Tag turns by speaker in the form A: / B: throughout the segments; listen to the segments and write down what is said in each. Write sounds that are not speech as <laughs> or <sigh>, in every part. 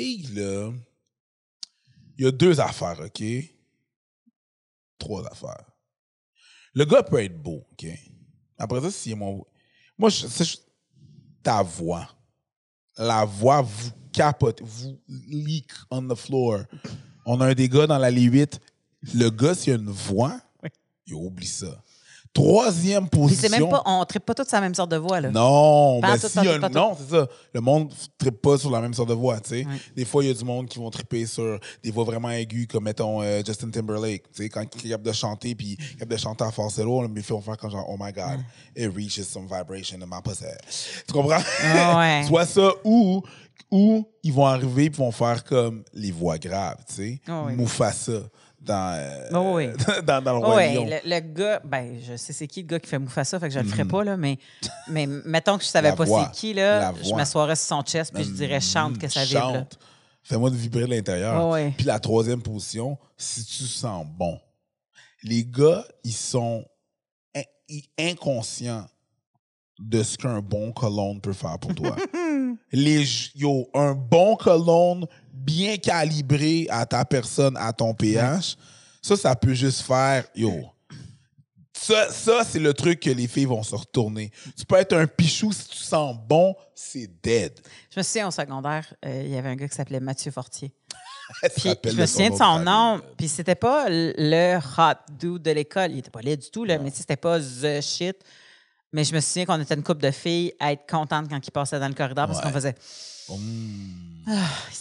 A: il y a deux affaires, OK? Trois affaires. Le gars peut être beau, OK? Après ça, si mon. Moi, ta voix. La voix vous capote, vous leak on the floor. On a un des gars dans la 8. Le gars, s'il a une voix, il oublie ça. Troisième position.
B: on ne pas tous sur la même sorte de voix. Là. Non, ben si, non,
A: c'est ça. Le monde ne trippe pas sur la même sorte de voix. tu Des fois, il y a du monde qui vont tripper sur des voix vraiment aiguës, comme mettons euh, Justin Timberlake. Quand il est capable de chanter, puis il est capable de chanter à en lourde. mais ils vont faire comme oh my God, it reaches some vibration in my pussy. Tu comprends? <laughs> Soit ça, ou, ou ils vont arriver et vont faire comme les voix graves. tu sais. Moufassa. Ah euh, <laughs> dans, le ah oui.
B: Le, gars, ben, je sais c'est qui le gars qui fait ça fait que je ne le ferai mhm. pas, là, mais, <laughs> mais mettons que je ne savais pas c'est qui, là, je m'assoirais sur son chest puis je mm, dirais chante que ça vibre.
A: Fais-moi de vibrer de l'intérieur. Puis la troisième position, si tu sens bon. Les gars, ils sont inconscients de ce qu'un bon cologne peut faire pour toi. <laughs> Les, yo, un bon cologne bien calibré à ta personne, à ton pH, ça, ça peut juste faire, yo. Ça, c'est le truc que les filles vont se retourner. Tu peux être un pichou, si tu sens bon,
B: c'est dead. Je me souviens, en secondaire, euh, il y avait un gars qui s'appelait Mathieu Fortier. <laughs> Puis, je me souviens de son nom. Puis c'était pas le hot dude de l'école. Il était pas laid du tout, là, mais c'était pas the shit. Mais je me souviens qu'on était une couple de filles à être contentes quand ils passaient dans le corridor parce qu'on faisait. ça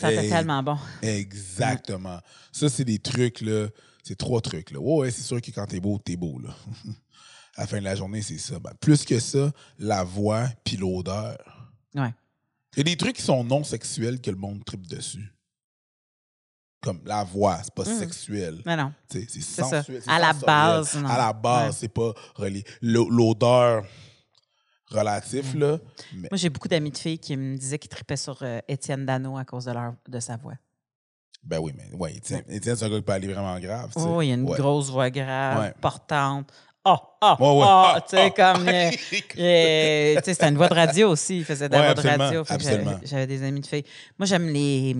B: ah, tellement bon. Exactement.
A: Ça, c'est des trucs, là. C'est trois trucs, là. ouais, c'est sûr que quand t'es beau, t'es beau, là. <laughs> à la fin de la journée, c'est ça. Ben, plus que ça, la voix puis l'odeur. Ouais. Il y a des trucs qui sont non sexuels que le monde tripe dessus comme la voix, c'est pas mhm. sexuel. Mais non. C'est sensuel. À la, base, à la base. c'est pas relié. L'odeur relatif, mhm. là. Moi, j'ai
B: beaucoup d'amis de filles qui me disaient qu'ils tripaient sur euh, Étienne Dano à cause de, leur, de sa voix.
A: Ben oui, mais ouais, Étienne, c'est un gars qui peut aller vraiment grave. oh, il a une grosse
B: voix grave, portante. Ah, ah, ah, ah, tu sais, ah, comme. Ah, euh, <laughs> tu sais c'était une voix de radio aussi. Il faisait de la voix de radio. J'avais des amis de filles. Moi, j'aime les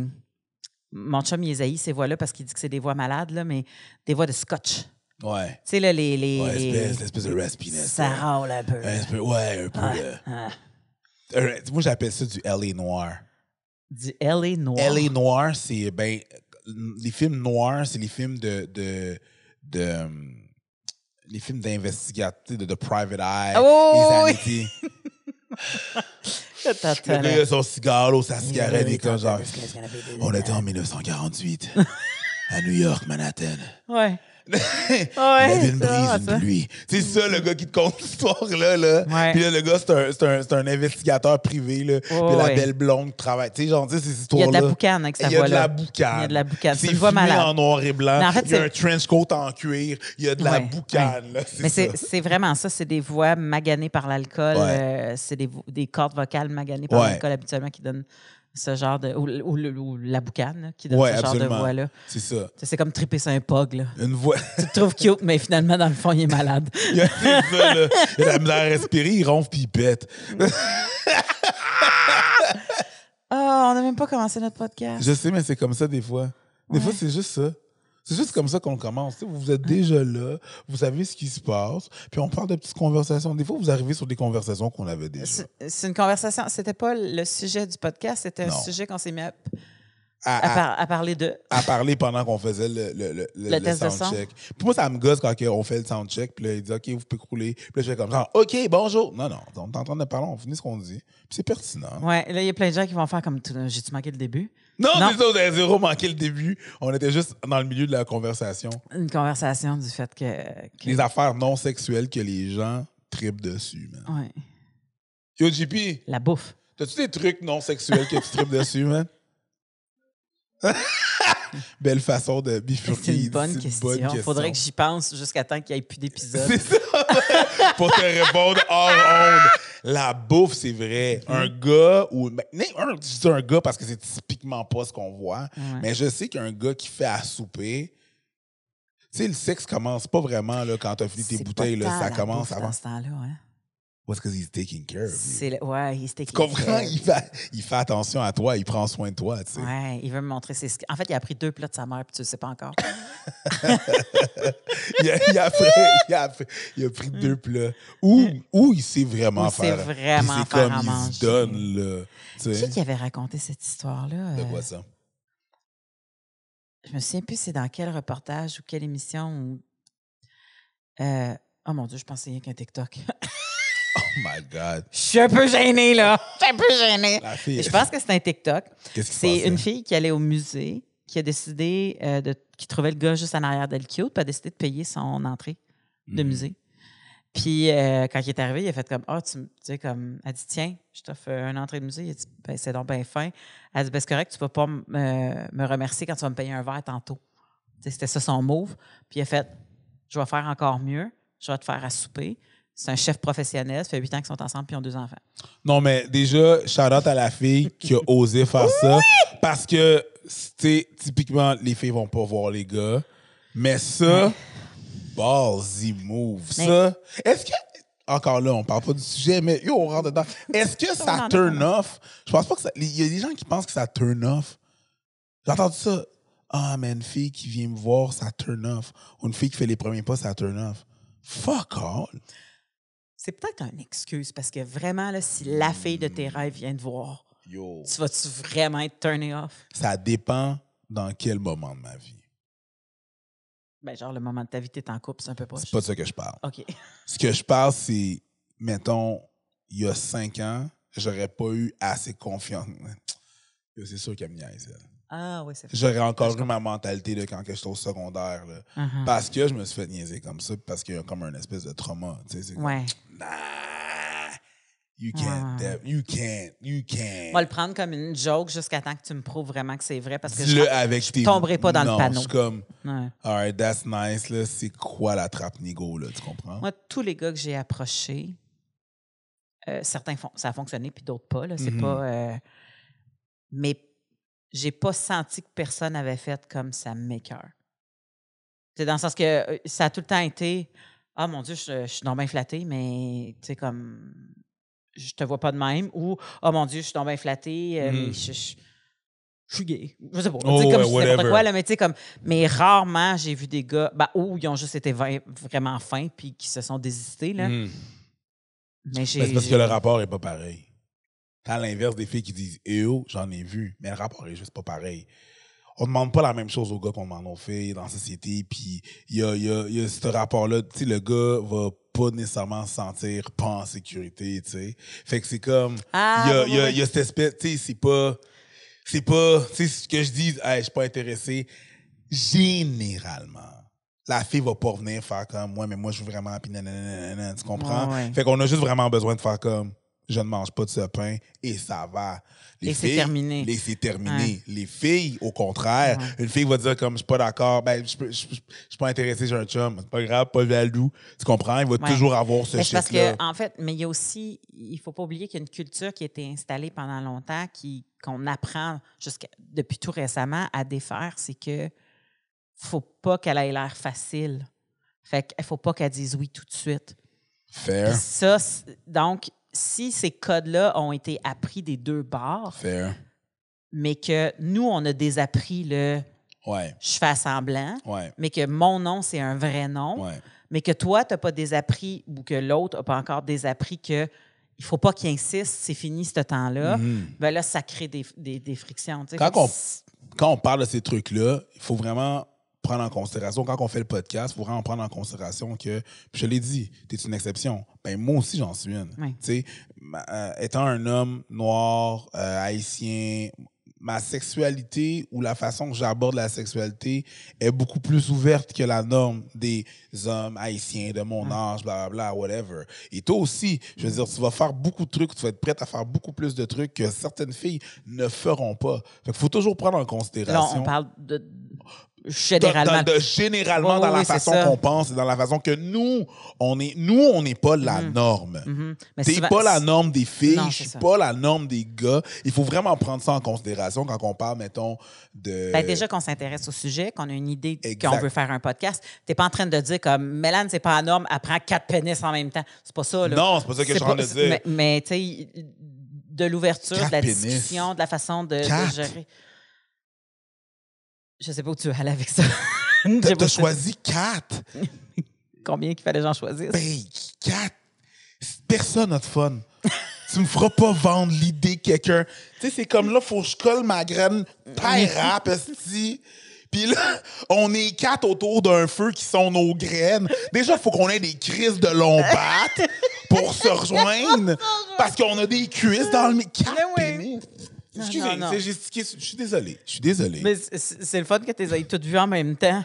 B: mon chum, il ces voix-là, parce qu'il dit que c'est des voix malades, là, mais des voix de scotch. Ouais. Tu sais, là, les. les ouais, espèce, l'espèce de raspiness. Ça râle un peu. ouais, un peu.
A: Euh, moi, j'appelle ça du LA noir. Du LA noir. LA noir, c'est. Ben, les films noirs, c'est les films de. de, hum, les films d'investigation, de, de Private Eye, oh, les oui.
B: <laughs> Le gars, il a
A: son cigare, l'eau, sa cigarette, comme genre. On était en 1948, <laughs> à New York, Manhattan. Ouais. <laughs> ouais, avait une brise une pluie. C'est ça, le gars qui te compte l'histoire, là. là. Puis là, le gars, c'est un, un, investigateur privé, là. Puis la belle blonde qui travaille. Tu sais, genre, tu ces histoires-là. Il y a de la boucane avec sa voix. Il y a de la boucane. Il y a de C'est malade. en noir et blanc. il y a un trench coat en cuir. Il y a de la boucane, Mais c'est
B: vraiment ça. C'est des voix maganées par l'alcool. Euh, c'est des, des cordes vocales maganées par l'alcool habituellement qui donnent ce genre de. ou, la boucane qui donne ce genre de voix-là. C'est ça. C'est comme triper sur un pog. Une voix. tu te trouves cute, mais finalement, dans le fond, il est malade. <laughs> il, a, ça, il il ronfle puis il pète. Ah, on n'a même pas commencé notre podcast. Je
A: sais, mais c'est comme ça des fois. Des fois, c'est juste ça. C'est juste comme ça qu'on commence. Vous êtes hein? déjà là, vous savez ce qui se passe, puis on parle de petites conversations. Des fois, vous arrivez sur des conversations qu'on avait déjà.
B: C'est une conversation. C'était pas le sujet du podcast, c'était un sujet qu'on s'est mis à, parler de.
A: À parler pendant qu'on faisait le, le, le, le soundcheck. Pour moi, ça me gosse quand on fait le soundcheck, puis là, il dit OK, vous pouvez crouler. Puis là, je fais comme ça OK, bonjour. Non, non, on est en train de parler, on finit ce qu'on dit. Puis c'est pertinent.
B: Ouais, là, il y a plein de gens qui vont faire comme J'ai-tu manqué le début?
A: Non, non. c'est ça, zéro manqué le début. On était juste dans le milieu de la conversation.
B: Une conversation du fait que.
A: Les affaires non sexuelles que les gens tripent dessus, man. Ouais. Yo, JP. La bouffe. T'as-tu des trucs non sexuels que tu tripes dessus, man? <laughs> Belle façon de bifurquer. C'est une, bonne, question. Faudrait que j'y
B: pense jusqu'à temps qu'il n'y ait plus d'épisodes. C'est ça. Pour te répondre hors onde.
A: La bouffe, c'est vrai. Mm-hmm. Un gars ou. Ben, un, je dis un gars parce que c'est typiquement pas ce qu'on voit. Mais je sais qu'un gars qui fait à souper. Tu sais, le sexe commence pas vraiment là, quand t'as fini tes bouteilles. Là, ça commence avant parce because he's taking
B: care of you. Le, ouais, he's taking Care. Il, fait,
A: il fait attention à toi, il prend soin de toi. Tu sais.
B: Ouais, il veut me montrer ses En fait, il a pris deux plats de sa mère, puis tu ne sais pas encore. <laughs> il, a, a pris, il, a,
A: il, pris deux plats. Où, il sait vraiment Ou faire. C'est vraiment faire à manger. donne. Là, tu sais. Qui
B: avait raconté cette histoire-là? De euh? quoi ça? Je me souviens plus c'est dans quel reportage ou quelle émission. ou euh, Oh mon Dieu, je pensais rien qu'un TikTok. <laughs> <laughs> my God. Je suis un peu gênée, là. Je suis un peu gênée. Je pense que c'est un TikTok. C'est une fille qui allait au musée, qui a décidé euh, de. qui trouvait le gars juste en arrière d'elle Cute, puis a décidé de payer son entrée de mhm. musée. Puis euh, quand il est arrivé, il a fait comme Ah, oh, tu sais, comme. Elle dit Tiens, je t'offre euh, une entrée de musée. Il a dit ben, C'est donc bien fin. Elle a dit ben, C'est correct, tu ne vas pas me remercier quand tu vas me payer un verre tantôt. C'était ça son move. Puis il a fait Je vais faire encore mieux. Je vais te faire à souper c'est un chef professionnel. Ça fait huit ans qu'ils sont ensemble et ils ont deux enfants.
A: Non, mais déjà, Charlotte à la fille qui a osé faire ça. Parce que, c'était typiquement, les filles vont pas voir les gars. Mais ça, ballsy move. Ça, est-ce que. Encore là, on parle pas du sujet, mais yo, on rentre dedans. <laughs> Est-ce que ça turn off? Je pense pas que ça. Il y a des gens qui pensent que ça turn off. J'ai entendu ça. Ah, mais une fille qui vient me voir, ça turn off. Ou une fille qui fait les premiers pas, ça turn off. Fuck all
B: c'est peut-être une excuse parce que vraiment, si la fille de tes hmm. rêves vient te voir, tu vas-tu vraiment être turné off?
A: Ça dépend dans quel moment de ma vie.
B: Ben, genre, le moment de ta vie, es en couple, c'est un peu pas. C'est pas de ça que je parle. OK.
A: Ce que je parle, c'est, mettons, il y a cinq ans, j'aurais pas eu assez confiance. C'est sûr qu'elle me niaise, elle.
B: Ah oui, c'est J'aurais encore eu ma
A: mentalité de quand que j'étais au secondaire. Uh-huh. Parce que je me suis fait niaiser comme ça, parce qu'il y a comme un espèce de trauma. Tu sais, ouais. Comme, nah, you can't, ah. you can't, you can't. On
B: va le prendre comme une joke jusqu'à temps que tu me prouves vraiment que c'est vrai parce que je, avec je tomberai pas dans le panneau. Je suis comme, ouais.
A: all right, that's nice, c'est quoi la trappe nigo, là, tu comprends? Moi,
B: tous les gars que j'ai approchés, euh, certains ça a fonctionné, puis d'autres pas, là, c'est mm-hmm. pas. Euh, mais j'ai pas senti que personne avait fait comme ça maker. C'est dans le sens que euh, ça a tout le temps été Ah mon Dieu, je, suis non bien flatté, mais tu sais, comme je te vois pas de même ou Ah mon Dieu, je suis non bien flatté, euh, mais mm. je, suis gay. Je sais pas. Oh, comme quoi, mais tu sais, comme mais rarement j'ai vu des gars bah ben, où ils ont juste été vraiment fins puis qui se sont désistés. Là. Mm. Mais, ben, c'est parce que le rapport est
A: pas pareil à l'inverse des filles qui disent Eh oh, j'en ai vu, mais le rapport est juste pas pareil. On demande pas la même chose aux gars qu'on demande aux filles dans la société, puis il y a, ce rapport-là. Tu sais, le gars va pas nécessairement se sentir pas en sécurité, tu sais. Fait que c'est comme. Ah, il y, a, y, a, cette espèce. Tu sais, c'est pas. C'est pas. Tu sais, ce que je dis, hey, je suis pas intéressé. Généralement la fille va pas venir faire comme moi, mais moi je veux vraiment, puis tu comprends? Fait qu'on a juste vraiment besoin de faire comme je ne mange pas de ce pain et ça va. Les et c'est terminé. Les, c'est terminé. Les filles, au contraire, une fille va dire comme je suis pas d'accord, ben je ne suis pas intéressé, j'ai un chum, c'est pas grave, pas jaloux. Tu comprends? Il va toujours avoir ce shit Parce que,
B: en fait, mais il y a aussi, il faut pas oublier qu'il y a une culture qui a été installée pendant longtemps, qui qu'on apprend jusqu'à depuis tout récemment à défaire, c'est que faut pas qu'elle ait l'air facile. Fait qu'il faut pas qu'elle dise oui tout de suite. Faire. ça, donc, si ces codes-là ont été appris des deux bords, mais que nous, on a désappris le ouais. je fais semblant, mais que mon nom, c'est un vrai nom, mais que toi, tu n'as pas désappris ou que l'autre n'a pas encore désappris que il faut pas qu'il insiste, c'est fini ce temps-là, mm-hmm. ben là, ça crée des, frictions.
A: quand on parle de ces trucs-là, il faut vraiment prendre en considération, quand on fait le podcast, il faut vraiment prendre en considération que, je l'ai dit, tu es une exception. Ben, moi aussi, j'en suis une. Tu sais, euh, étant un homme noir, euh, haïtien, ma sexualité ou la façon que j'aborde la sexualité est beaucoup plus ouverte que la norme des hommes haïtiens de mon âge, blablabla, bla, bla, whatever. Et toi aussi, je veux dire, tu vas faire beaucoup de trucs, tu vas être prête à faire beaucoup plus de trucs que certaines filles ne feront pas. Fait qu'il faut toujours prendre en considération. on parle
B: de, Généralement. Dans, généralement dans la façon qu'on
A: pense, dans la façon que nous, on est, nous, on n'est pas la mhm. norme.
B: Mm -hmm. pas la norme
A: des filles, je je suis pas la norme des gars. Il faut vraiment prendre ça en considération quand on parle, mettons, de. Ben, déjà
B: qu'on s'intéresse au sujet, qu'on a une idée qu'on veut faire un podcast. T'es pas en train de dire comme Mélane, c'est pas la norme, elle prend quatre pénis en même temps. C'est pas ça, Non, Non, c'est pas ça que je suis en train de dire. Mais, tu sais, de l'ouverture, de la discussion, de la façon de gérer. Je sais pas où tu veux aller avec ça. Hmm, <laughs> t'as choisi quatre. <laughs> Combien qu'il fallait j'en choisisse? Ben, quatre. Personne n'a de fun.
A: <laughs> tu me feras pas vendre l'idée quelqu'un. Tu sais, c'est comme là, faut
B: que je colle ma graine
A: rap, esti. Puis là, on est quatre autour d'un feu qui sont nos graines. Déjà, faut qu'on ait des crises de lombates pour se rejoindre
B: parce qu'on a des cuisses dans le... Quatre ben
A: Excusez, non, non, sur je suis désolé.
B: Je suis désolé. Mais c'est le fun que tu les toutes vues en même temps.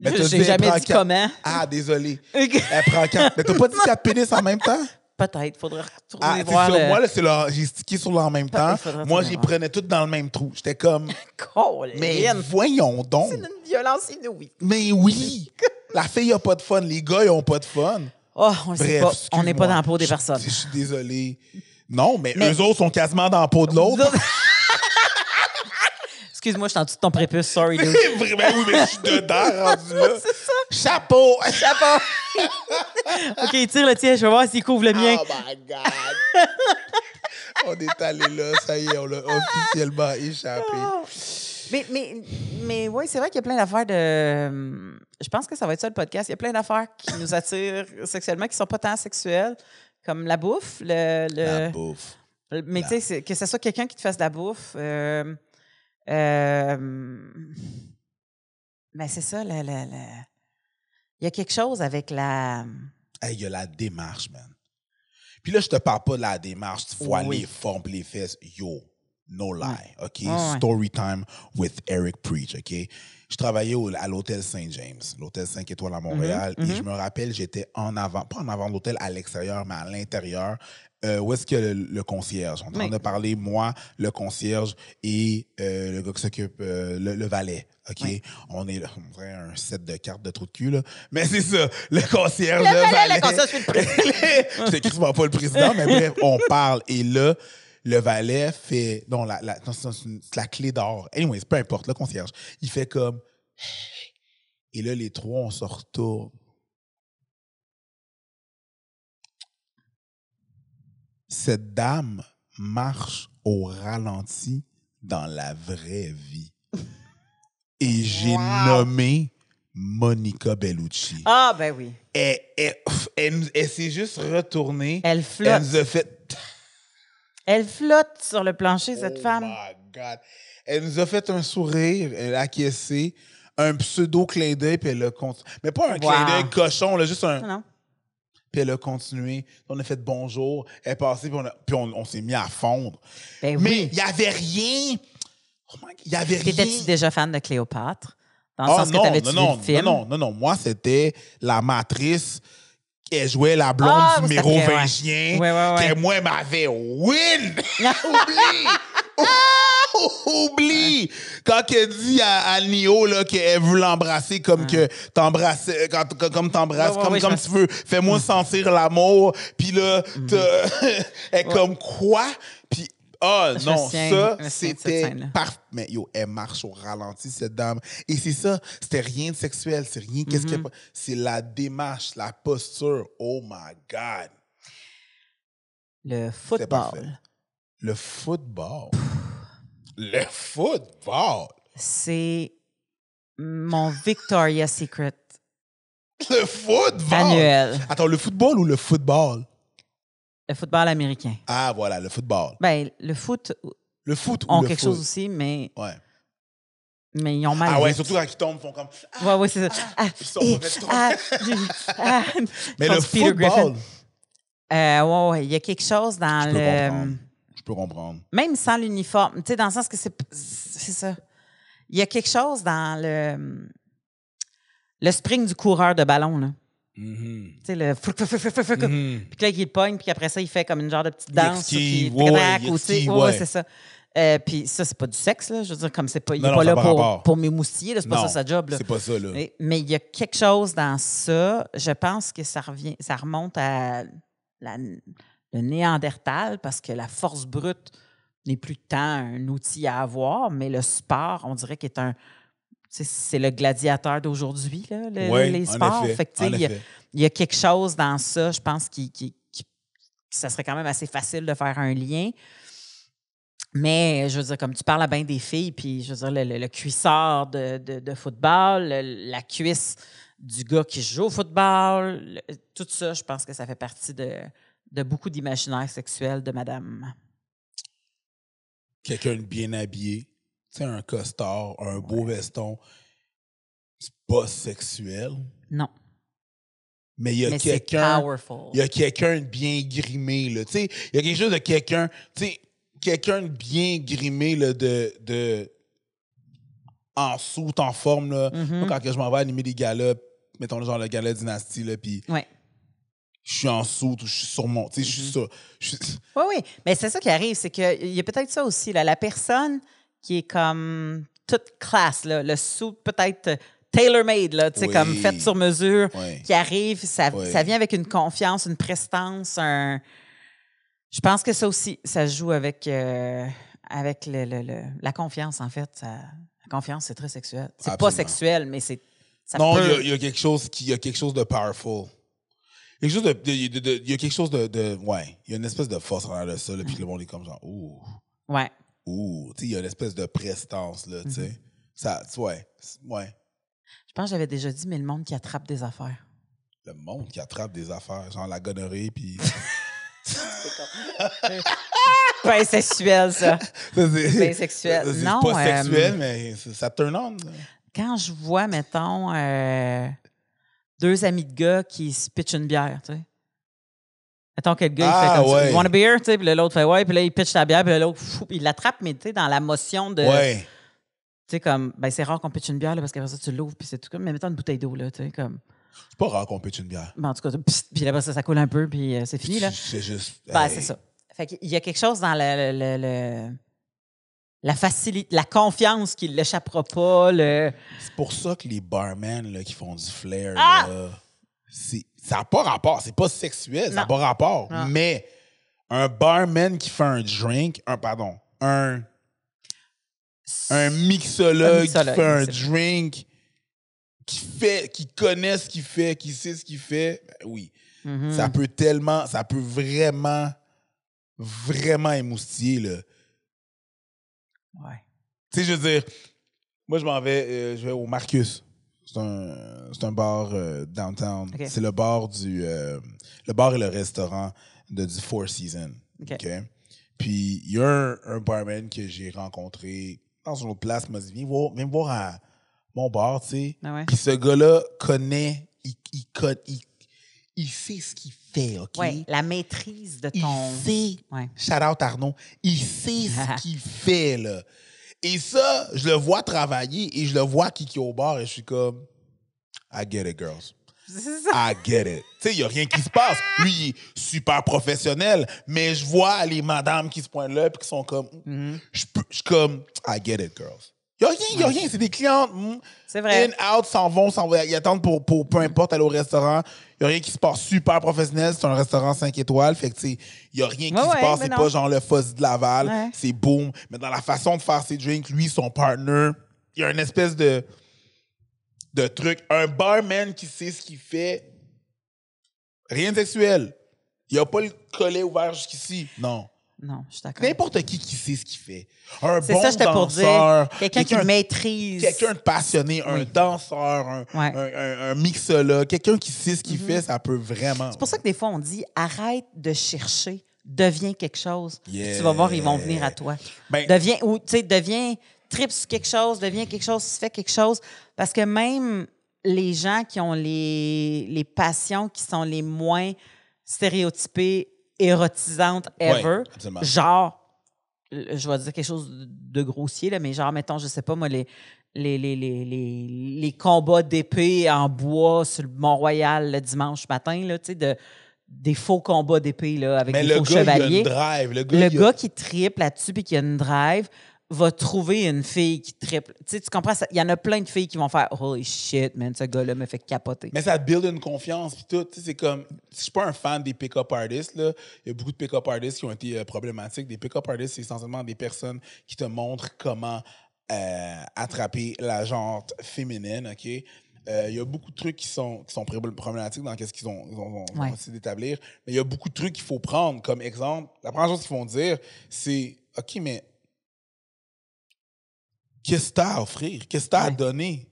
B: Mais je n'ai jamais dit comment. Ah, désolé. <laughs> Elle prend quatre. Mais t'as pas dit quatre pénis en même temps? Peut-être, faudrait retourner ah, voir. Sûr, le... Moi,
A: là, j'ai stické sur le en même temps. Moi, j'y prenais tout dans le même trou. J'étais comme.
B: <laughs> mais voyons donc. C'est une violence inouïe. Mais oui!
A: <laughs> La fille a pas de fun, les gars, ils ont pas de fun.
B: Oh, on pas. n'est pas dans la
A: peau des personnes. je suis désolé. Non, mais, eux autres sont quasiment dans la peau de l'autre.
B: <laughs> Excuse-moi, je suis en dessous de ton prépuce, sorry. Dude. Ben oui, mais je suis dedans, rendu là. <laughs> C'est ça. Chapeau! Chapeau! <laughs> OK, tire le tien, je vais voir s'il couvre le mien. Oh my God!
A: on est allé là, ça y est, on l'a officiellement échappé. Ah.
B: Mais, mais, mais oui, c'est vrai qu'il y a plein d'affaires de. Hum, je pense que ça va être ça le podcast. Il y a plein d'affaires qui nous attirent sexuellement, qui ne sont pas tant sexuelles comme la bouffe. Le, le bouffe. mais tu sais, que ce soit quelqu'un qui te fasse de la bouffe. Euh, euh, mais c'est ça, le, il y a quelque chose avec la.
A: il y a la démarche, man. Puis là, je te parle pas de la démarche, tu vois les formes, les fesses, yo. No lie, OK? Story time with Eric Preach, OK? Je travaillais à l'hôtel Saint-James, l'hôtel 5 étoiles à mhm, Montréal, et mhm. je me rappelle, j'étais en avant, pas en avant de l'hôtel, à l'extérieur, mais à l'intérieur. Euh, où est-ce que le, le, concierge? On en train de parler, moi, le concierge et euh, le gars qui s'occupe, euh, le, valet. OK? On est on un set de cartes de trou de cul, là. Mais c'est ça, le concierge, le, valet. Le concierge, le <laughs> président. pas le président, mais bref, on parle. Et là, le valet fait. Non, la, la, c'est la clé d'or. Anyway, peu importe, le concierge. Il fait comme. Et là, les trois, on se retourne. Cette dame marche au ralenti dans la vraie vie. Et j'ai nommé Monica Bellucci.
B: Ah, ben oui. et elle- s'est juste retournée. Elle flotte. Elle nous a fait. Elle flotte sur le plancher, cette oh
A: femme. My God. Elle nous a fait un sourire, elle a acquiescé, un pseudo clin d'œil, puis elle a continué. Mais pas un clin d'œil cochon, juste un. Non. Puis elle a continué. On a fait bonjour. Elle est passée, puis on, s'est mis à fondre. Ben mais il n'y avait rien.
B: Il y avait rien. Oh étais tu déjà fan de Cléopâtre? Dans le ah sens que non, vu le film? non, non,
A: non, non. Moi, c'était la matrice elle jouait la blonde ah, numéro du mérovingien. que moi, elle m'avait win! <laughs> Ah, oublie! Ah! <laughs> oublie! Quand elle dit à, à Nio qu'elle veut l'embrasser comme que t'embrasses, euh, comme t'embrasses, comme, comme tu veux, fais-moi mm. sentir l'amour. Puis là, mm. <laughs> elle est comme quoi? Puis ah non, ça, c'était parfait. Mais yo, elle marche au ralenti, cette dame. Et c'est ça, c'était rien de sexuel, c'est rien. ce que mm-hmm. C'est la démarche, la posture. Oh my God.
B: Le football. Le football. Le football. C'est mon Victoria's Secret. Le football. Annuel. Attends, le football ou le football? Le football américain. Ah, voilà, le football. Ben, le foot. Le foot ou ont quelque chose aussi, mais. Ouais. Mais ils ont mal. Ah ouais, surtout quand
A: ils tombent, ils font comme.
B: Ah, ouais, ouais, c'est ça. Ah, ah, ils sont et, ah, <laughs> ah, mais le football. Euh, ouais, ouais, il y a quelque chose dans le. Je peux comprendre. Même sans l'uniforme, tu sais, dans le sens que c'est. C'est ça. Il y a quelque chose dans le. Le spring du coureur de ballon, là. Mm-hmm. Tu sais, le mm-hmm. Puis là, il pogne, puis après ça, il fait comme une genre de petite danse. qui ou ou, c'est ça. Euh, puis ça, c'est pas du sexe, là. Je veux dire, comme c'est pas, il est pas là pour, pour m'émoustiller, C'est pas ça sa job, là. C'est pas ça, là. Mais, il y a quelque chose dans ça. Je pense que ça, revient, ça remonte à le Néandertal, parce que la force brute n'est plus tant un outil à avoir, mais le sport, on dirait qu'il est un c'est le gladiateur d'aujourd'hui, les sports. il, y a, quelque chose dans ça, je pense, qui, qui, ça serait quand même assez facile de faire un lien. Mais je veux dire, comme tu parles à bien des filles, puis je veux dire, le, cuisseur de, football, la cuisse du gars qui joue au football, tout ça, je pense que ça fait partie de, de beaucoup d'imaginaire sexuel de madame.
A: Quelqu'un de bien habillé. Tu sais, un costard, un beau veston, c'est pas sexuel. Non. Mais il y a quelqu'un. Il y a quelqu'un de bien grimé, là. Tu sais, il y a quelque chose de quelqu'un. Tu sais, quelqu'un de bien grimé, là, de. de en soute, en forme, là. Mm-hmm. quand je m'en vais animer des galas, mettons, genre le gala dynastie, là, puis. je suis en soute je suis sur mon. Tu sais, je suis Oui,
B: mm-hmm. oui. Mais c'est ça qui arrive, c'est qu'il y a peut-être ça aussi. Là. La personne, qui est comme toute classe, le soupe peut-être tailor-made, là, comme fait sur mesure, qui arrive, ça, ça vient avec une confiance, une prestance, un... Je pense que ça aussi, ça joue avec, euh, avec le, la confiance, en fait. la confiance, c'est très sexuel. C'est pas sexuel, mais c'est... Non, il y, a
A: quelque chose qui, a quelque chose de powerful. Il chose de, y a quelque chose de, ouais, il y a une espèce de force en de ça, puis le monde est comme genre, ouh. Ouais. Ouh, il y a une espèce de prestance là, tu mhm. sais. ouais, Je
B: pense que j'avais déjà dit, mais le monde qui attrape des affaires.
A: Le monde qui attrape des affaires, genre la gonnerie, puis. <laughs> <laughs> pas asexuel, <laughs> ça. c'est pas sexuel. Non, pas euh, sexuel, mais ça
B: turn on. Quand je vois, mettons, euh, deux amis de gars qui se pitchent une bière, tu sais. Attends que le gars, il fait ah, comme ça. want a beer? Tu sais, puis l'autre fait ouais. Puis là, il pitch la bière. Puis l'autre, il l'attrape, mais tu sais, dans la motion de. Ouais. Tu sais, comme, ben, c'est rare qu'on pitch une bière, là, parce qu'après ça, tu l'ouvres, puis c'est tout comme. Mais mettons une bouteille d'eau, là, tu sais, comme. C'est pas rare qu'on pitch une bière. Ben, en tout cas, puis là-bas, ça, ça coule un peu, puis euh, c'est fini, là. C'est juste. Ben, c'est ça. Fait qu'il y a quelque chose dans le, la facilité, la confiance qu'il l'échappera pas. Le... C'est pour ça que les barmen là, qui font du flair, ah!
A: là, c'est ça n'a pas rapport. C'est pas sexuel, ça n'a pas rapport. Ah. Mais un barman qui fait un drink, un pardon, un, un, mixologue, qui fait un drink, qui fait, qui connaît ce qu'il fait, qui sait ce qu'il fait, ben oui. Mm-hmm. Ça peut tellement, ça peut vraiment, vraiment émoustiller, Ouais. Tu sais, je veux dire, moi, je m'en vais, euh, je vais au Marcus. C'est un, un bar euh, downtown. C'est le bar du euh, le bar et le restaurant de, du Four Seasons. Puis il y a un, barman que j'ai rencontré dans une autre place, m'a dit Viens voir, voir à mon bar, tu sais. Ah Puis ce gars-là connaît, il, il, il, sait ce qu'il fait, OK?
B: la maîtrise de ton.
A: Il sait. Shout out Arnaud. Il sait <laughs> ce qu'il fait, là. Et ça, je le vois travailler et je le vois qui au bar et je suis comme, I get it, girls. I get it. Tu sais, il n'y a rien qui se passe. Lui, il est super professionnel, mais je vois les madames qui se pointent là et qui sont comme, mm-hmm. je, suis comme, I get it, girls. Il n'y a rien, il a rien. C'est des clients. Mm, C'est vrai. In, out, s'en vont, s'en vont. Ils attendent pour, pour peu importe aller au restaurant. Il n'y a rien qui se passe super professionnel. C'est un restaurant 5 étoiles. Fait que, tu il n'y a rien qui se passe. C'est pas genre le fuzz de Laval. C'est boom. Mais dans la façon de faire ses drinks, lui, son partner, il y a une espèce de, de truc. Un barman qui sait ce qu'il fait. Rien de sexuel. Il n'y a pas le collet ouvert jusqu'ici. Non non, je suis d'accord. N'importe qui qui sait ce qu'il fait. Un bon danseur, quelqu'un qui maîtrise. Quelqu'un de passionné, un danseur, un, quelqu'un qui sait ce qu'il mm-hmm. fait, ça peut vraiment. C'est
B: pour ça que des fois, on dit arrête de chercher, deviens quelque chose. Tu vas voir, ils vont venir à toi. Ben, deviens, ou tu sais, deviens, tripe sur quelque chose, deviens quelque chose, fais quelque chose. Parce que même les gens qui ont les, les passions qui sont les moins stéréotypés érotisante ever. genre, je vais dire quelque chose de grossier, là, mais genre, mettons, je sais pas, moi, les, les, les, les, les combats d'épée en bois sur le Mont-Royal le dimanche matin, là, tu sais, de des faux combats d'épée là, avec des le faux chevaliers. Le gars, qui triple là-dessus et qui a une drive, va trouver une fille qui triple. Tu comprends? Il y en a plein de filles qui vont faire Holy shit, man, ce gars-là me fait capoter. Mais ça
A: build une confiance, puis tout. c'est comme. Je suis pas un fan des pick-up artists, là. Il y a beaucoup de pick-up artists qui ont été euh, problématiques. Des pick-up artists, c'est essentiellement des personnes qui te montrent comment euh, attraper la jante féminine, OK? Euh, il y a beaucoup de trucs qui sont, qui sont problématiques dans ce qu'ils ont, essayé d'établir. Mais il y a beaucoup de trucs qu'il faut prendre. Comme exemple, la première chose qu'ils vont dire, c'est OK, mais qu'est-ce que t'as à offrir? Qu'est-ce que t'as as à donner?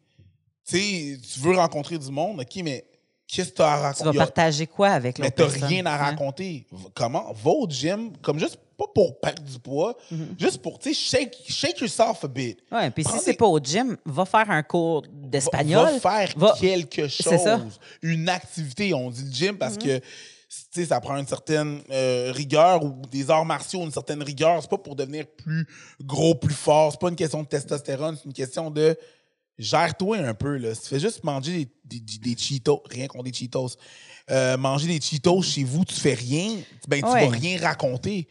A: sais, tu veux rencontrer du monde, OK, mais qu'est-ce que tu as à raconter? Tu vas partager
B: quoi avec l'autre Mais tu rien à
A: raconter. Comment? Va au gym, comme juste pas pour perdre du poids, mhm. juste pour, tu sais, shake, shake, yourself a bit.
B: Oui, puis si c'est pas au gym, va faire un cours d'espagnol.
A: Va, faire quelque chose. Une activité. On dit le gym parce mhm. que ça prend une certaine euh, rigueur ou des arts martiaux, une certaine rigueur. C'est pas pour devenir plus gros, plus fort. C'est pas une question de testostérone, c'est une question de gère-toi un peu. Là. Tu fais juste manger des, des, Cheetos, rien contre des Cheetos. Euh, manger des Cheetos chez vous, tu fais rien, ben, tu ne vas rien raconter.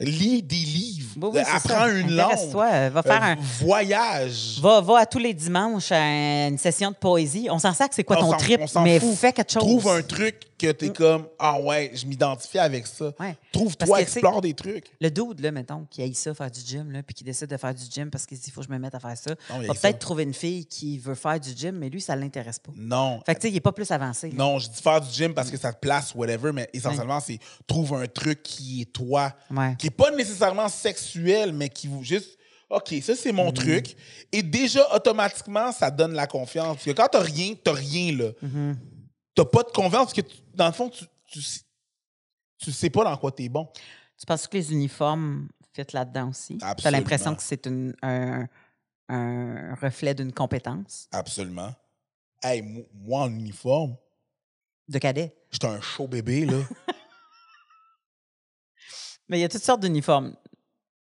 A: Lis des livres. Apprends une langue. va faire euh, un voyage.
B: Va, à tous les dimanches à une session de poésie. On s'en sert que c'est quoi ton trip, mais fous. fais quelque chose. Trouve un
A: truc que t'es mm. comme Ah ouais, je m'identifie avec ça.
B: Trouve-toi, explore des trucs. Le dude, là, mettons, qui aille ça faire du gym, là, puis qui décide de faire du gym parce qu'il dit faut que je me mette à faire ça. va peut-être trouver une fille qui veut faire du gym, mais lui, ça ne l'intéresse pas. Non. Fait que tu sais, il est pas plus avancé.
A: Non, je dis faire du gym parce que mm. ça te place, whatever, mais essentiellement, c'est trouve un truc qui est toi, qui n'est pas nécessairement sexuel, mais qui vous juste. OK, ça, c'est mon mm. truc. Et déjà, automatiquement, ça donne la confiance. Parce que quand t'as rien, t'as rien, là. Mm-hmm pas de confiance que, dans le fond, tu, tu, sais pas dans quoi tu es bon.
B: Tu penses que les uniformes faites là-dedans aussi? Tu as l'impression que c'est un, un, reflet d'une compétence? Absolument. Hey, moi, en uniforme.
A: De cadet? J'étais un chaud bébé, là. <laughs> Mais il y a toutes sortes d'uniformes.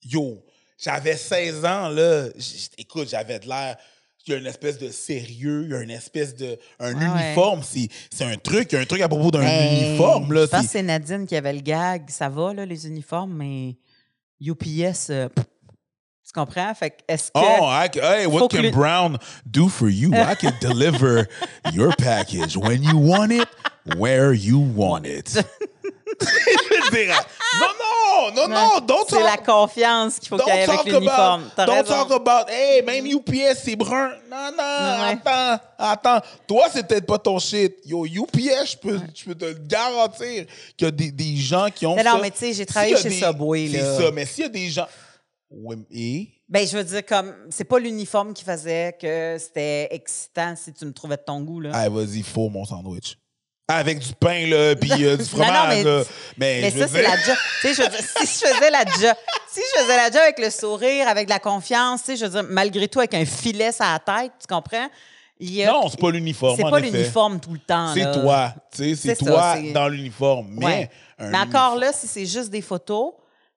A: Yo, j'avais 16 ans, là. Écoute, j'avais de l'air il y a une espèce de sérieux, il y a une espèce de. un uniforme. C'est un truc, il y a un truc à propos d'un ben, uniforme. Là, je c'est
B: Nadine qui avait le gag. Ça va, là, les uniformes, mais UPS. Euh, tu comprends? Fait est-ce que. Oh,
A: hey, what can Brown do for you? I can deliver <laughs> your package when you want it, where you want it. <laughs>
B: non, non, non, non, don't C'est la confiance qu'il faut qu'il y ait avec l'uniforme. Don't raison. talk about, hey, même
A: mm-hmm. UPS, c'est brun. Non, non, attends, attends. Toi, c'est peut-être pas ton shit. Yo, UPS, je peux, te garantir qu'il y a des, gens qui ont. Mais non, mais tu sais, j'ai travaillé chez Subway. C'est ça, mais
B: s'il y a des gens.
A: Oui,
B: Ben, je veux dire, comme, c'est pas l'uniforme qui faisait que c'était excitant si tu me trouvais de ton goût, là. Allez vas-y, faut mon sandwich avec du pain, là, puis euh, du <laughs> fromage. mais, ça, c'est la job. si je faisais la job, si je faisais la job avec le sourire, avec la confiance, je malgré tout, avec un filet sur la tête, tu comprends? A... non, c'est pas l'uniforme. C'est pas l'uniforme tout le temps. C'est toi. C'est toi dans l'uniforme. Mais, encore là, si c'est juste des photos,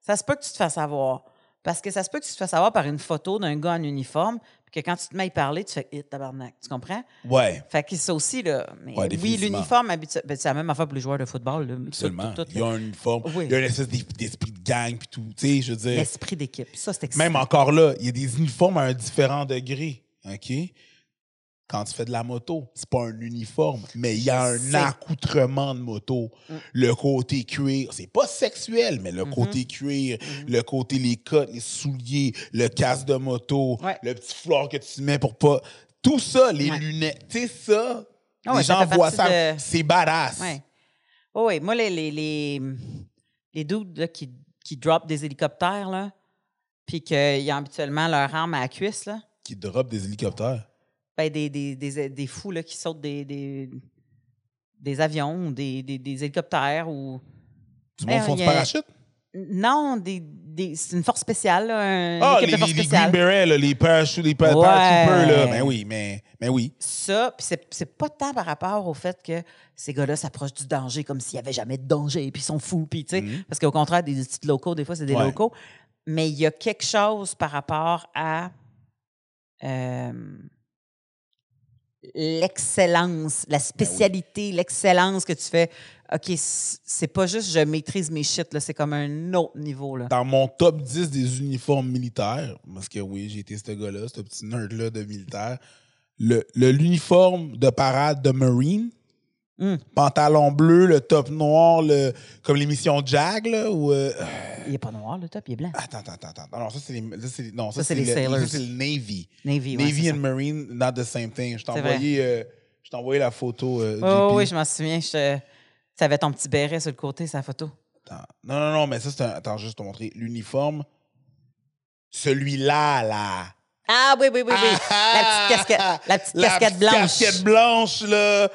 B: ça se peut que tu te fasses avoir. Parce que ça se peut que tu te fasses avoir par une photo d'un gars en uniforme, que quand tu te mets à y parler, tu fais hit eh, tabarnak. Tu comprends? Ouais. Fait que c'est aussi, là. oui, l'uniforme ben, c'est la même affaire pour les joueurs de football. Absolument. il y a un uniforme. Il y a un espèce d'esprit de gang, puis tout. Tu sais, je veux dire. L'esprit d'équipe. Ça, c'est Même
A: encore là, il y a des uniformes à un différent degré. OK? quand tu fais de la moto, c'est pas un uniforme, mais il y a un accoutrement de moto. Mm. Le côté cuir, c'est pas sexuel, mais le mm-hmm. côté cuir, mm-hmm. le côté les cotes, les souliers, le casque de moto, le petit fleur que tu mets pour pas. Tout ça, les lunettes, tu sais, ça, ah les gens voient ça, c'est badass.
B: Oh, oui, moi, les, les, les, dudes qui, qui drop des hélicoptères, là, puis qu'ils ont habituellement leur arme à la cuisse, là.
A: Qui drop des hélicoptères?
B: ben, des, des, des, des, fous qui sautent des, des, des avions ou des, des, hélicoptères ou. Du eh, monde font du parachute? Non, des, des, c'est une force spéciale. Là, ah, les, les, les
A: Green les parachutes, les parachutistes Là. Ben oui, mais, mais ben oui.
B: Ça, puis c'est pas tant par rapport au fait que ces gars-là s'approchent du danger comme s'il n'y avait jamais de danger, puis ils sont fous, puis tu mhm. Parce qu'au contraire, des, petites locaux, des fois, c'est des locaux. Mais il y a quelque chose par rapport à. Euh, l'excellence, la ben spécialité, l'excellence que tu fais. OK, c'est pas juste je maîtrise mes shit, c'est comme un autre niveau. Dans
A: mon top 10 des uniformes militaires, parce que oui, j'ai été ce gars-là, ce petit nerd-là de militaire, l'uniforme le, luniforme de parade de Marine, Hmm. Pantalon bleu, le top noir, le... comme l'émission Jag, là, euh, Il n'est pas noir, le top, il est blanc. Attends, attends, attends. Non, ça, c'est les... Non, ça, c'est les Sailors. Ça, c'est le Navy. Navy, Navy and Marine, not the same thing. Je t'ai euh, envoyé, la photo. Euh, oh, oui, je
B: m'en souviens. Tu Ça ton petit béret sur le côté, sa photo. Non, non, non, mais ça, c'est un... Attends, juste te montrer. L'uniforme, celui-là, là. Ah oui, oui, oui, oui. Ah, la petite casquette, la petite casquette blanche. La casquette
A: blanche, là.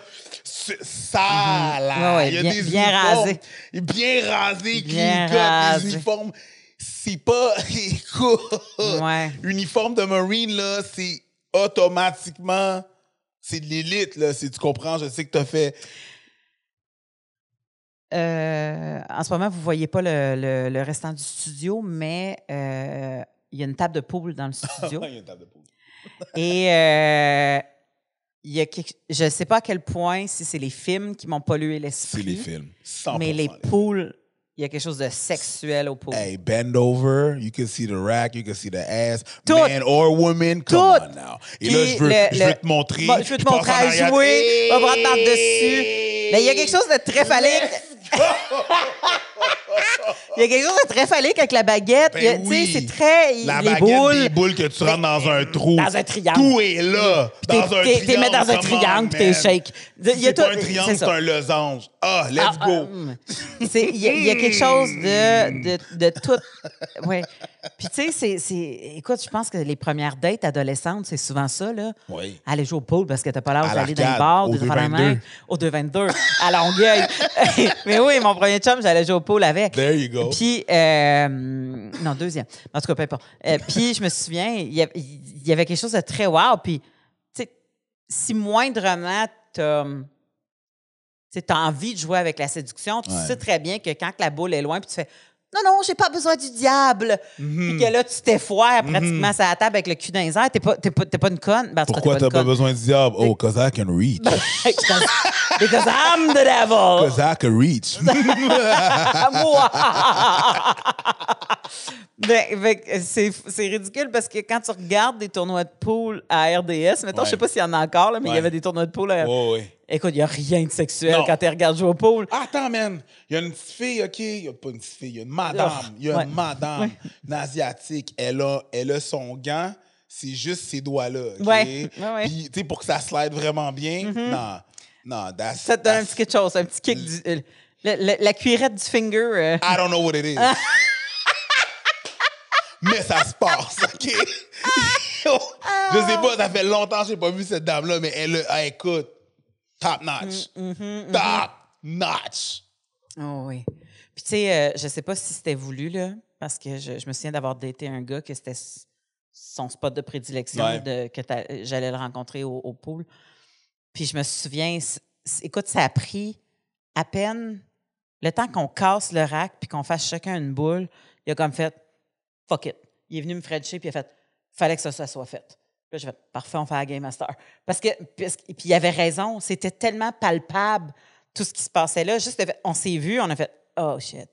A: Ça, là! Mm-hmm. il y a bien, des bien uniformes. Bien rasé, bien rasé. des uniformes. C'est pas. <laughs> uniforme de Marine, là, c'est automatiquement. C'est de l'élite, là, si tu comprends. Je sais que t'as fait.
B: Euh, en ce moment, vous voyez pas le, le, restant du studio, mais euh, il y a une table de poule dans le <laughs> studio. il y a une table de poule. Et. Euh, il y a quelque... je ne sais pas à quel point si c'est les films qui m'ont pollué l'esprit. C'est les films. 100%. Mais les poules, il y a quelque chose de sexuel aux poules. Hey,
A: bend over, you can see the rack, you can see the ass, man or woman, come on now. Et là, je veux, le, je veux te montrer. je veux te montrer à jouer, on va prendre
B: par-dessus. Mais il y a quelque chose de très phallique. <laughs> Il y a quelque chose de très phallique avec la baguette. Ben c'est très. La les baguette,
A: boules. des boules que tu rentres dans un trou. Dans un triangle. Tout est là. dans un T'es mets dans un triangle, puis t'es shake. C'est pas un triangle, c'est un losange. Ah, let's ah, go. Hum.
B: Il y, a quelque chose de, de, de tout. Ouais. Puis tu sais, c'est. Écoute, je pense que les premières dates adolescentes, c'est souvent ça, là. Oui. Aller jouer au pool parce que t'as pas l'air d'aller dans le bar, de faire la main. Au 2-22. À Longueuil. <laughs> Mais oui, mon premier chum, j'allais jouer au pool avec go. Puis, euh, non, deuxième. En tout cas, peu importe. Euh, puis, je me souviens, il y, avait, quelque chose de très wow. Puis, tu sais, si moindrement, t'as tu as envie de jouer avec la séduction, tu sais très bien que quand la boule est loin, puis tu fais non, non, j'ai pas besoin du diable. Mm Puis que là, tu t'es t'effoires mhm. pratiquement sur la table avec le cul dans les airs. T'es pas, t'es pas, une conne. Ben, Pourquoi t'as pas, besoin
A: du diable? Oh, cause I can reach.
B: Because I'm the devil. Because
A: I can reach. <laughs>
B: <laughs> Ben, c'est ridicule parce que quand tu regardes des tournois de poule à RDS, mettons, je sais pas s'il y en a encore, mais il y avait des tournois de poule à RDS. Écoute, il n'y a rien de sexuel
A: quand tu regardes jouer au pool. Attends, man. Il y a une petite fille, OK? Il n'y a pas une petite fille, il y a une madame. Il y a une madame, une asiatique. Elle a, elle a son gant. C'est juste ses doigts-là. OK? Ouais. Puis, tu sais, pour que ça slide vraiment bien, mm-hmm. non. Non, that's, Ça te donne un
B: petit quelque chose, un petit kick. Euh, la, cuirette du finger. Euh. I don't know what it is. Ah. <laughs> mais ça se passe,
A: OK? Ah.
B: <laughs> je sais pas, ça fait longtemps que j'ai pas vu cette dame-là, mais elle, a... elle ah, écoute top notch.
A: Mm, mm-hmm, mm-hmm. top
B: notch. Oh oui. Puis tu sais, euh, je sais pas si c'était voulu, là, parce que je, me souviens d'avoir daté un gars que c'était son spot de prédilection de, que j'allais le rencontrer au, au, pool. Puis je me souviens, écoute, ça a pris à peine le temps qu'on casse le rack puis qu'on fasse chacun une boule. Il a comme fait fuck it. Il est venu me frencher puis il a fait fallait que ça soit fait. Là, j'ai fait parfait, on fait la Game Master. Parce que, puis il avait raison, c'était tellement palpable tout ce qui se passait là. Juste, on s'est vu, on a fait oh shit,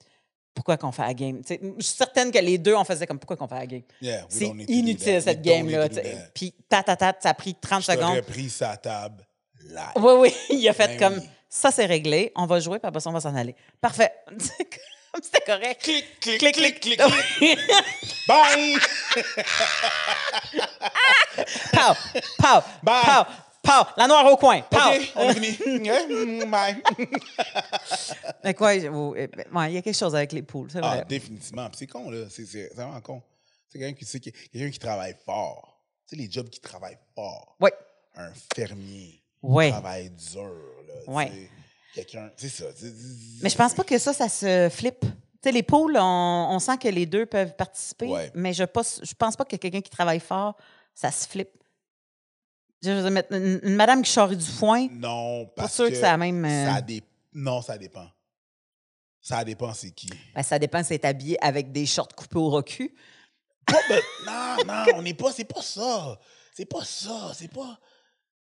B: pourquoi qu'on fait la game? je suis certaine que les deux, on faisait comme pourquoi qu'on fait la game? c'est inutile cette game-là. Puis tatatat, ça a pris 30 secondes. Il a pris
A: sa table là.
B: Oui, oui, il a fait ben comme ça, c'est réglé, on va jouer, puis après ça, on va s'en aller. Parfait. <laughs> <laughs> C'était correct. Clic, clic, clic, clic, clic. Bye! <laughs> pow, pow, pau, pow, pow. La noire au coin. Pow. OK, on est fini.
A: <laughs> Mm, bye.
B: quoi ouais, il y a quelque chose avec les poules, c'est ah, vrai. définitivement.
A: C'est con, là. C'est vraiment con. C'est quelqu'un qui, qui travaille fort. Tu les jobs qui travaillent fort. Oui. Un fermier. qui travaille dur, là. Oui quelqu'un. C'est ça. Mais je pense pas
B: que ça, ça se flippe. Tu sais, les pôles, on, on, sent que les deux peuvent participer, mais je pense, pense pas que quelqu'un qui travaille fort, ça se flippe. Je veux dire, une, madame qui charrie du foin. Non, parce sûr que, que ça même. Euh, ça
A: Non, ça dépend. Ça dépend c'est qui. Ben, ça dépend c'est habillé avec des shorts coupés au recul. non, non, on n'est pas. C'est pas ça. C'est pas ça. C'est pas.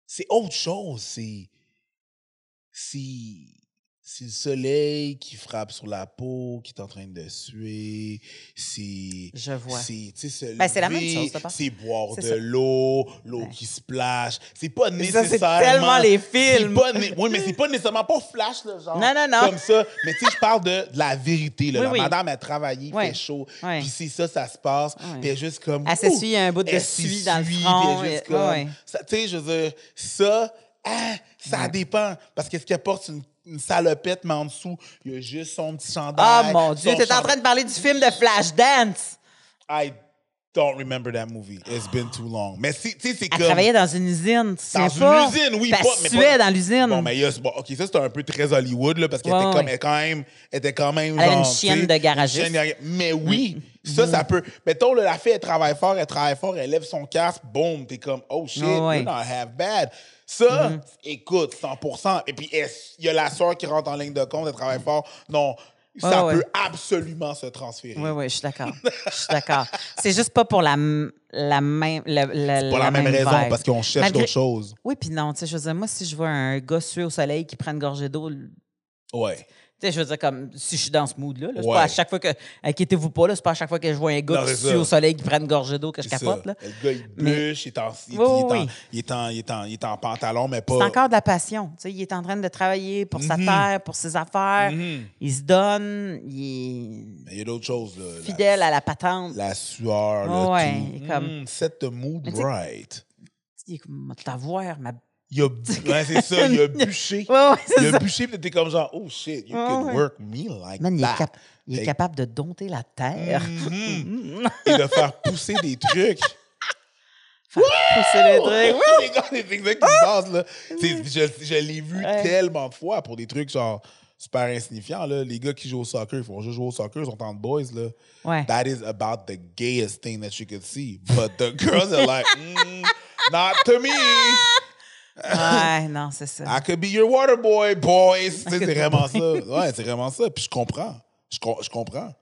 A: C'est autre chose. C'est si c'est le soleil qui frappe sur la peau, qui est en train de suer. si Je vois. C'est, tu sais ben, c'est la même chose, C'est boire de l'eau, l'eau qui splash. C'est pas nécessairement. c'est tellement les films. Pas, oui, mais c'est pas nécessairement pas flash, le genre. Non, non, non. Comme ça. Mais tu sais, je parle de, la vérité. Là. la oui. madame a travaillé, fait chaud. Puis si ça, ça se passe. Puis juste comme. Elle s'essuie un bout de suie dans le front. Puis juste comme. Tu sais, je veux dire, ça. Hein, ça dépend. Parce que ce qu'elle porte, c'est une, salopette, mais en dessous, il y a juste son petit chandail. Ah, mon Dieu, t'es en train de parler
B: du film de Flashdance. dance
A: don't remember that movie. It's been too long. Mais tu c'est comme. Elle travaillait dans
B: une usine. Tu dans une usine, oui, pas, mais pas,
A: dans l'usine. Bon, mais yes, bon, ok, ça c'était un peu très Hollywood, là, parce qu'elle était, quand même. Elle était quand même. Elle genre, une chienne de garagiste. Mais oui, mm. ça, ça mm. peut. Mettons, la fille, elle travaille fort, elle travaille fort, elle lève son casque, boum, t'es comme, oh shit, oh, ouais. half bad. Ça, mm. écoute, 100 Et puis, il y a la soeur qui rentre en ligne de compte, elle travaille fort. Non, ça peut absolument se transférer. Oui, oui,
B: je suis d'accord. Je suis d'accord. C'est juste pas pour la, la même. La, la, pour la, même, raison, parce qu'on cherche d'autres choses. Oui, puis non, tu sais, je veux dire, moi, si je vois un gars au soleil qui prend une gorgée d'eau. Ouais je veux dire, comme si je suis dans ce mood-là, c'est pas à chaque fois que. Inquiétez-vous pas, là, c'est pas à chaque fois que je vois un gars qui suit au soleil qui prend une gorgée d'eau que je capote. Là.
A: Le gars, il bûche, il est en- pantalon, mais pas. C'est encore
B: de la passion. tu sais, il est en train de travailler pour sa mhm. terre, pour ses affaires. Mhm.
A: Il se donne, il il y a d'autres choses.
B: fidèle à la patente. La,
A: sueur, là, tout. comme- mood right.
B: Il est comme, mhm.
A: voir, ma il a, <laughs> ouais, c'est ça, il a bûché.
B: Ouais, ouais, il a ça. bûché,
A: puis t'es comme genre, oh shit, you can work me like that. Il est,
B: il est capable de dompter la terre. Mm -hmm. Et de faire pousser des trucs. <laughs> Faire pousser
A: des trucs. <laughs> les gars, les exacts qui base là. Mm. Je, je l'ai vu tellement de fois pour des trucs genre super insignifiants, là. Les gars qui jouent au soccer, ils font juste jouer au soccer, ils sont de boys, là. That is about the gayest thing that you could see. But the girls are like, mm, not to me. Ouais, <laughs> non, c'est ça. I could be your water boy, boys. C'est <laughs> vraiment ça. Ouais, c'est vraiment ça. Puis je comprends. Je, je comprends.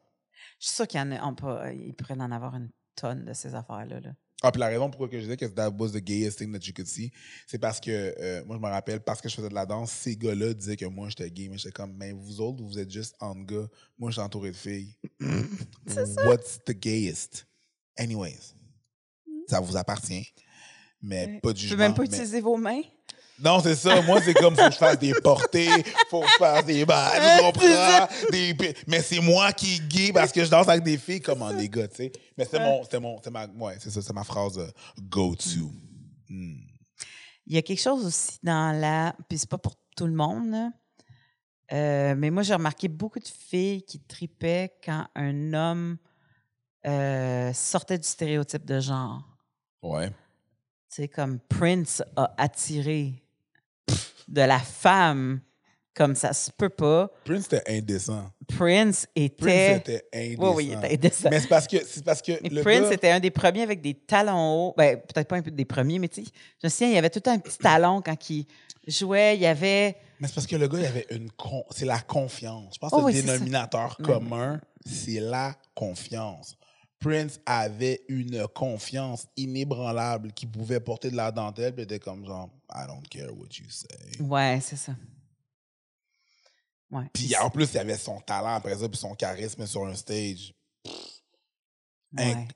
B: Je suis sûr qu'il y en euh, en avoir une tonne de ces affaires-là. Là.
A: Ah, puis la raison pourquoi je disais que that was the gayest thing that you could see, c'est parce que, euh, moi, je me rappelle, parce que je faisais de la danse, ces gars-là disaient que moi, j'étais gay. Mais j'étais comme, mais vous autres, vous êtes juste en gars. Moi, je suis entouré de filles. What's the gayest? Anyways, ça vous appartient mais euh, pas du tout. Je peux même pas
B: utiliser vos mains.
A: Non, c'est ça. Moi, c'est comme, faut que je fasse des portées, faut que je fasse des balles, <laughs> Mais c'est moi qui gay parce que je danse avec des filles comme en les gars, tu sais. Mais c'est mon, ma, ouais, c'est ça, c'est ma phrase euh, go-to. Il
B: y a quelque chose aussi dans la, puis c'est pas pour tout le monde, euh, mais moi, j'ai remarqué beaucoup de filles qui tripaient quand un homme sortait du stéréotype de genre. Ouais. Tu sais, comme Prince a attiré de la femme comme ça se peut pas. Prince était indécent. Prince était. Prince était indécent. Oui, oui, il était indécent. Mais c'est parce que. C'est parce que le Prince était un des premiers avec des talons hauts. Ben, peut-être pas un des premiers, mais tu sais, je me souviens, il y avait tout un petit talon quand il jouait. Il y avait. Mais c'est parce que le gars, il
A: avait une. Con... C'est la confiance. Je pense que oh le dénominateur commun, c'est la confiance. Prince avait une confiance inébranlable qui pouvait porter de la dentelle, puis était comme genre, I don't care what you say.
B: Ouais, c'est ça. Ouais.
A: Puis en plus, il avait son talent après ça, puis son charisme sur un stage.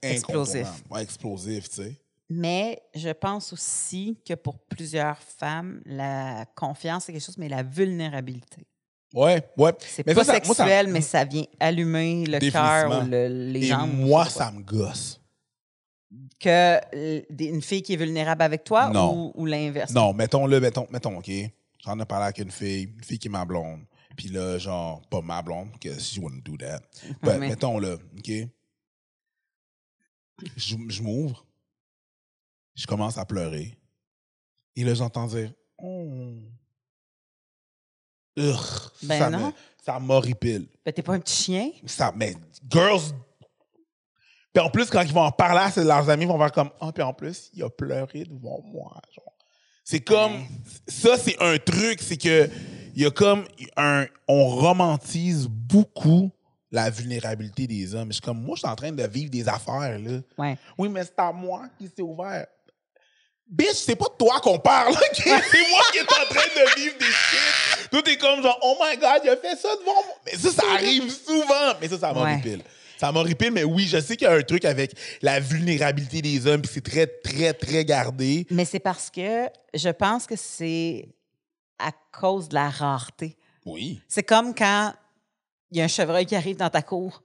A: explosif. explosif, tu sais.
B: Mais je pense aussi que pour plusieurs femmes, la confiance, c'est quelque chose, mais la vulnérabilité.
A: Ouais, ouais. C'est pas sexuel, mais ça vient
B: allumer le cœur ou le, les Et Moi, ça me gosse. Que euh, une fille qui est vulnérable avec toi ou, l'inverse? Non,
A: mettons-le, mettons, mettons, OK. J'en ai parlé avec une fille, une fille qui est ma blonde. Puis là, genre, pas ma blonde, que si je do that. <laughs> Ben, mais... mettons-le, OK. Je, m'ouvre, je commence à pleurer. Et là, j'entends dire,
B: oh.
A: Ben ça m'horripile.
B: Ben, t'es pas un petit chien? Ça, mais girls.
A: Puis en plus, quand ils vont en parler à leurs amis, ils vont faire comme ah, puis en plus, il a pleuré devant moi. C'est comme. Ça, c'est un truc, c'est que. Il y a comme un. On romantise beaucoup la vulnérabilité des hommes. Je comme, moi, je suis en train de vivre des affaires, là. Ouais. Oui, mais c'est à moi qui s'est ouvert. Bitch, c'est pas toi qu'on parle, <laughs> c'est moi qui est en train de vivre des shit. Tout est comme genre, oh my God, il a fait ça devant moi. Mais ça, ça arrive souvent. Mais ça, ça m'en Ouais. Ça m'horripile, mais oui, je sais qu'il y a un truc avec la vulnérabilité des hommes, puis c'est très, très, très gardé.
B: Mais c'est parce que je pense que c'est à cause de la rareté. Oui. C'est comme quand il y a un chevreuil qui arrive dans ta cour.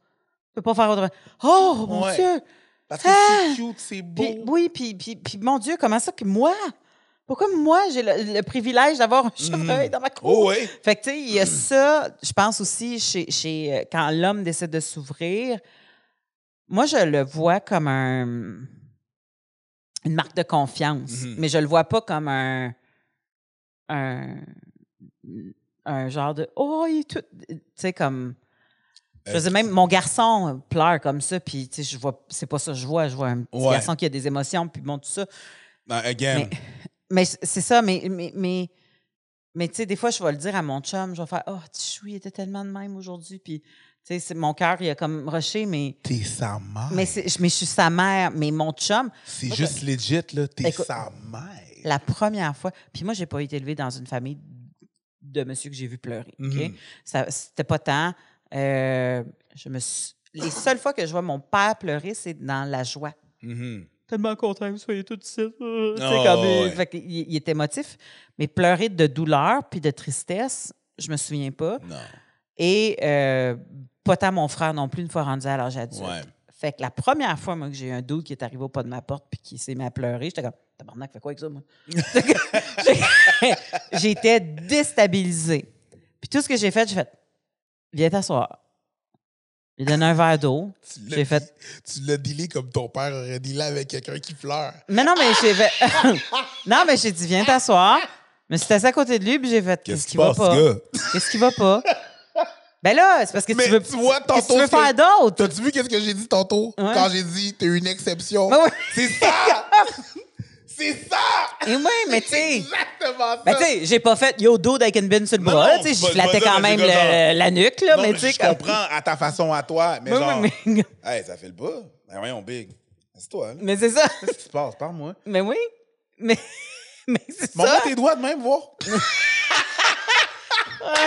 B: Tu peux pas faire autrement. Oh, mon Dieu! Parce que c'est ah! cute, c'est beau. oui, puis, puis, puis mon Dieu, comment ça que moi, pourquoi moi, j'ai le, privilège d'avoir un hmm. chevreuil dans ma oh, cour? Oh, oui. Fait que, tu sais, il y a hmm. ça, je pense aussi, chez, euh, quand l'homme décide de s'ouvrir, moi, je le vois comme un, une marque de confiance, hmm. mais je le vois pas comme un, un, genre de Oh, il est tout. Tu sais, comme. Je faisais même mon garçon pleure comme ça, puis tu sais, je vois, c'est pas ça que je vois, je vois un petit garçon qui a des émotions, puis bon, tout ça. Ben, again, mais c'est ça, mais, mais, mais, tu sais, des fois, je vais le dire à mon chum, je vais faire Oh, il était tellement de même aujourd'hui. Puis, tu sais, mon cœur, il a comme rushé, mais. T'es
A: sa mère. Mais,
B: je suis sa mère, mais mon chum. C'est juste
A: legit, là. T'es sa mère.
B: La première fois. Puis moi, j'ai pas été élevée dans une famille de monsieur que j'ai vu pleurer. ok mm-hmm. Ça, C'était pas tant. Euh, je me Les seules fois que je vois mon père pleurer, c'est dans la joie. Mm-hmm tellement content que vous soyez tout de suite. Ah, c'est ah, comme, il, était motif. Mais pleurer de douleur puis de tristesse, je me souviens pas. Non. Et euh, pas tant mon frère non plus, une fois rendu à l'âge adulte. Fait que la première fois, moi, que j'ai eu un doute qui est arrivé au pas de ma porte puis qui s'est mis à pleurer, j'étais comme, tabarnak, fais quoi avec ça, moi? <laughs> j'étais déstabilisée. Puis tout ce que j'ai fait, j'ai fait, viens t'asseoir. Il donne un verre d'eau. J'ai fait. Tu l'as dealé comme ton père aurait dealé avec quelqu'un qui pleure. Mais non, mais j'ai fait. <laughs> non, mais j'ai dit, viens t'asseoir. Mais c'était assis à côté de lui, puis j'ai fait. Qu'est-ce qui va pas? Qu'est-ce qui va pas? <laughs> Ben là, c'est parce que tu veux. Tu vois, tantôt. Tu faire d'autres. T'as-tu vu qu'est-ce que j'ai dit tantôt? Quand j'ai dit, t'es une exception. Ben c'est ça! <laughs> C'est ça! Et eh oui, mais tu sais. Exactement ça. Mais tu sais, j'ai pas fait yo dude avec une bin sur le bras, tu sais, je flattais quand même la nuque, là, mais tu sais. je comprends
A: à ta façon, à toi, mais genre, oui, ça fait le pas. Mais ben voyons, Big, c'est toi. Hein? Mais c'est ça. Qu'est-ce qui se passe? Parle-moi. Mais oui.
B: Mais, <laughs> mais c'est ça. ça. tes doigts de même, voir. <laughs>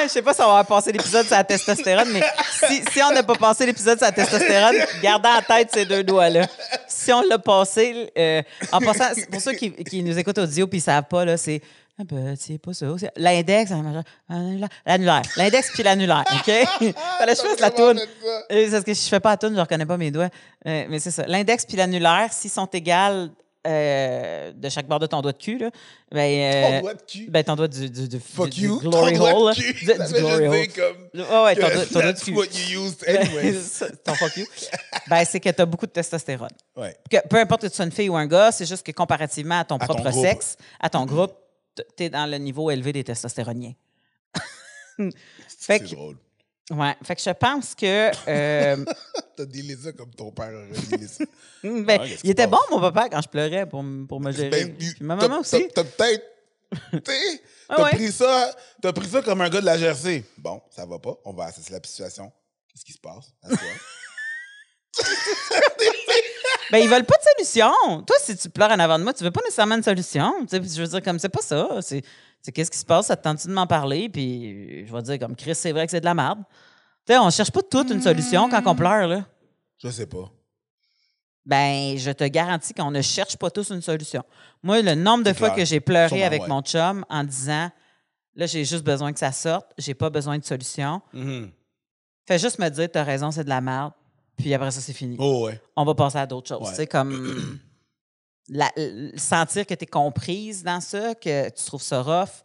B: je sais pas si on va passer l'épisode sur la testostérone, mais si, si on n'a pas passé l'épisode sur la testostérone, gardez en tête ces deux doigts-là. Si on l'a passé, euh, en passant, pour ceux qui, qui nous écoutent audio puis ne savent pas, là, c'est un ah ben, petit pas ça. L'index, hein, l'annulaire. L'index puis l'annulaire, OK? Fallait que je fasse la toune. Euh, c'est parce que si je fais pas la toune, je reconnais pas mes doigts. Euh, mais c'est ça. L'index puis l'annulaire, s'ils sont égales euh, de chaque bord de ton doigt de cul. Là, ben, euh, ton doigt de cul? Ben, ton doigt du, du, Fuck you, glory ton hole. Doigt de cul. Du, du glory hole. Comme, oh, ouais, ton, doigt de cul. what you used <laughs> ton fuck you. Ben, c'est que t'as beaucoup de testostérone. Que, peu importe que tu sois une fille ou un gars, c'est juste que comparativement à ton propre sexe, à ton groupe, t'es dans le niveau élevé des testostéroniens. <laughs> c'est drôle. Ouais. Fait que je pense que. Euh...
A: <laughs> T'as les ça comme ton père aurait ça.
B: <laughs> ben, ah, il était bon, mon papa, quand je pleurais pour, pour me gérer. ma
A: maman aussi. T'as peut-être. <laughs> Ah t'as pris ça. T'as pris ça comme un gars de la jersey
B: Bon, ça va pas. On va assister la situation. Qu'est-ce qui se passe? ben, ils veulent pas de solution. Toi, si tu pleures en avant de moi, tu veux pas nécessairement une solution. sais je veux dire, comme, c'est pas ça. C'est c'est qu'est-ce qui se passe, ça te tente-tu de m'en parler? Puis je vais dire comme Chris, c'est vrai que c'est de la merde. Tu sais, on cherche pas toute une solution quand on mm. pleure, là. Je sais pas. Ben, je te garantis qu'on ne cherche pas tous une solution. Moi, le nombre de fois que j'ai pleuré avec mon chum en disant Là, j'ai juste besoin que ça sorte, j'ai pas besoin de solution. Mm-hmm. Fais juste me dire, tu as raison, c'est de la merde. Puis après ça, c'est fini. Oh, on va passer à d'autres choses. C'est comme la, sentir que tu es comprise dans ça, que tu trouves ça rough.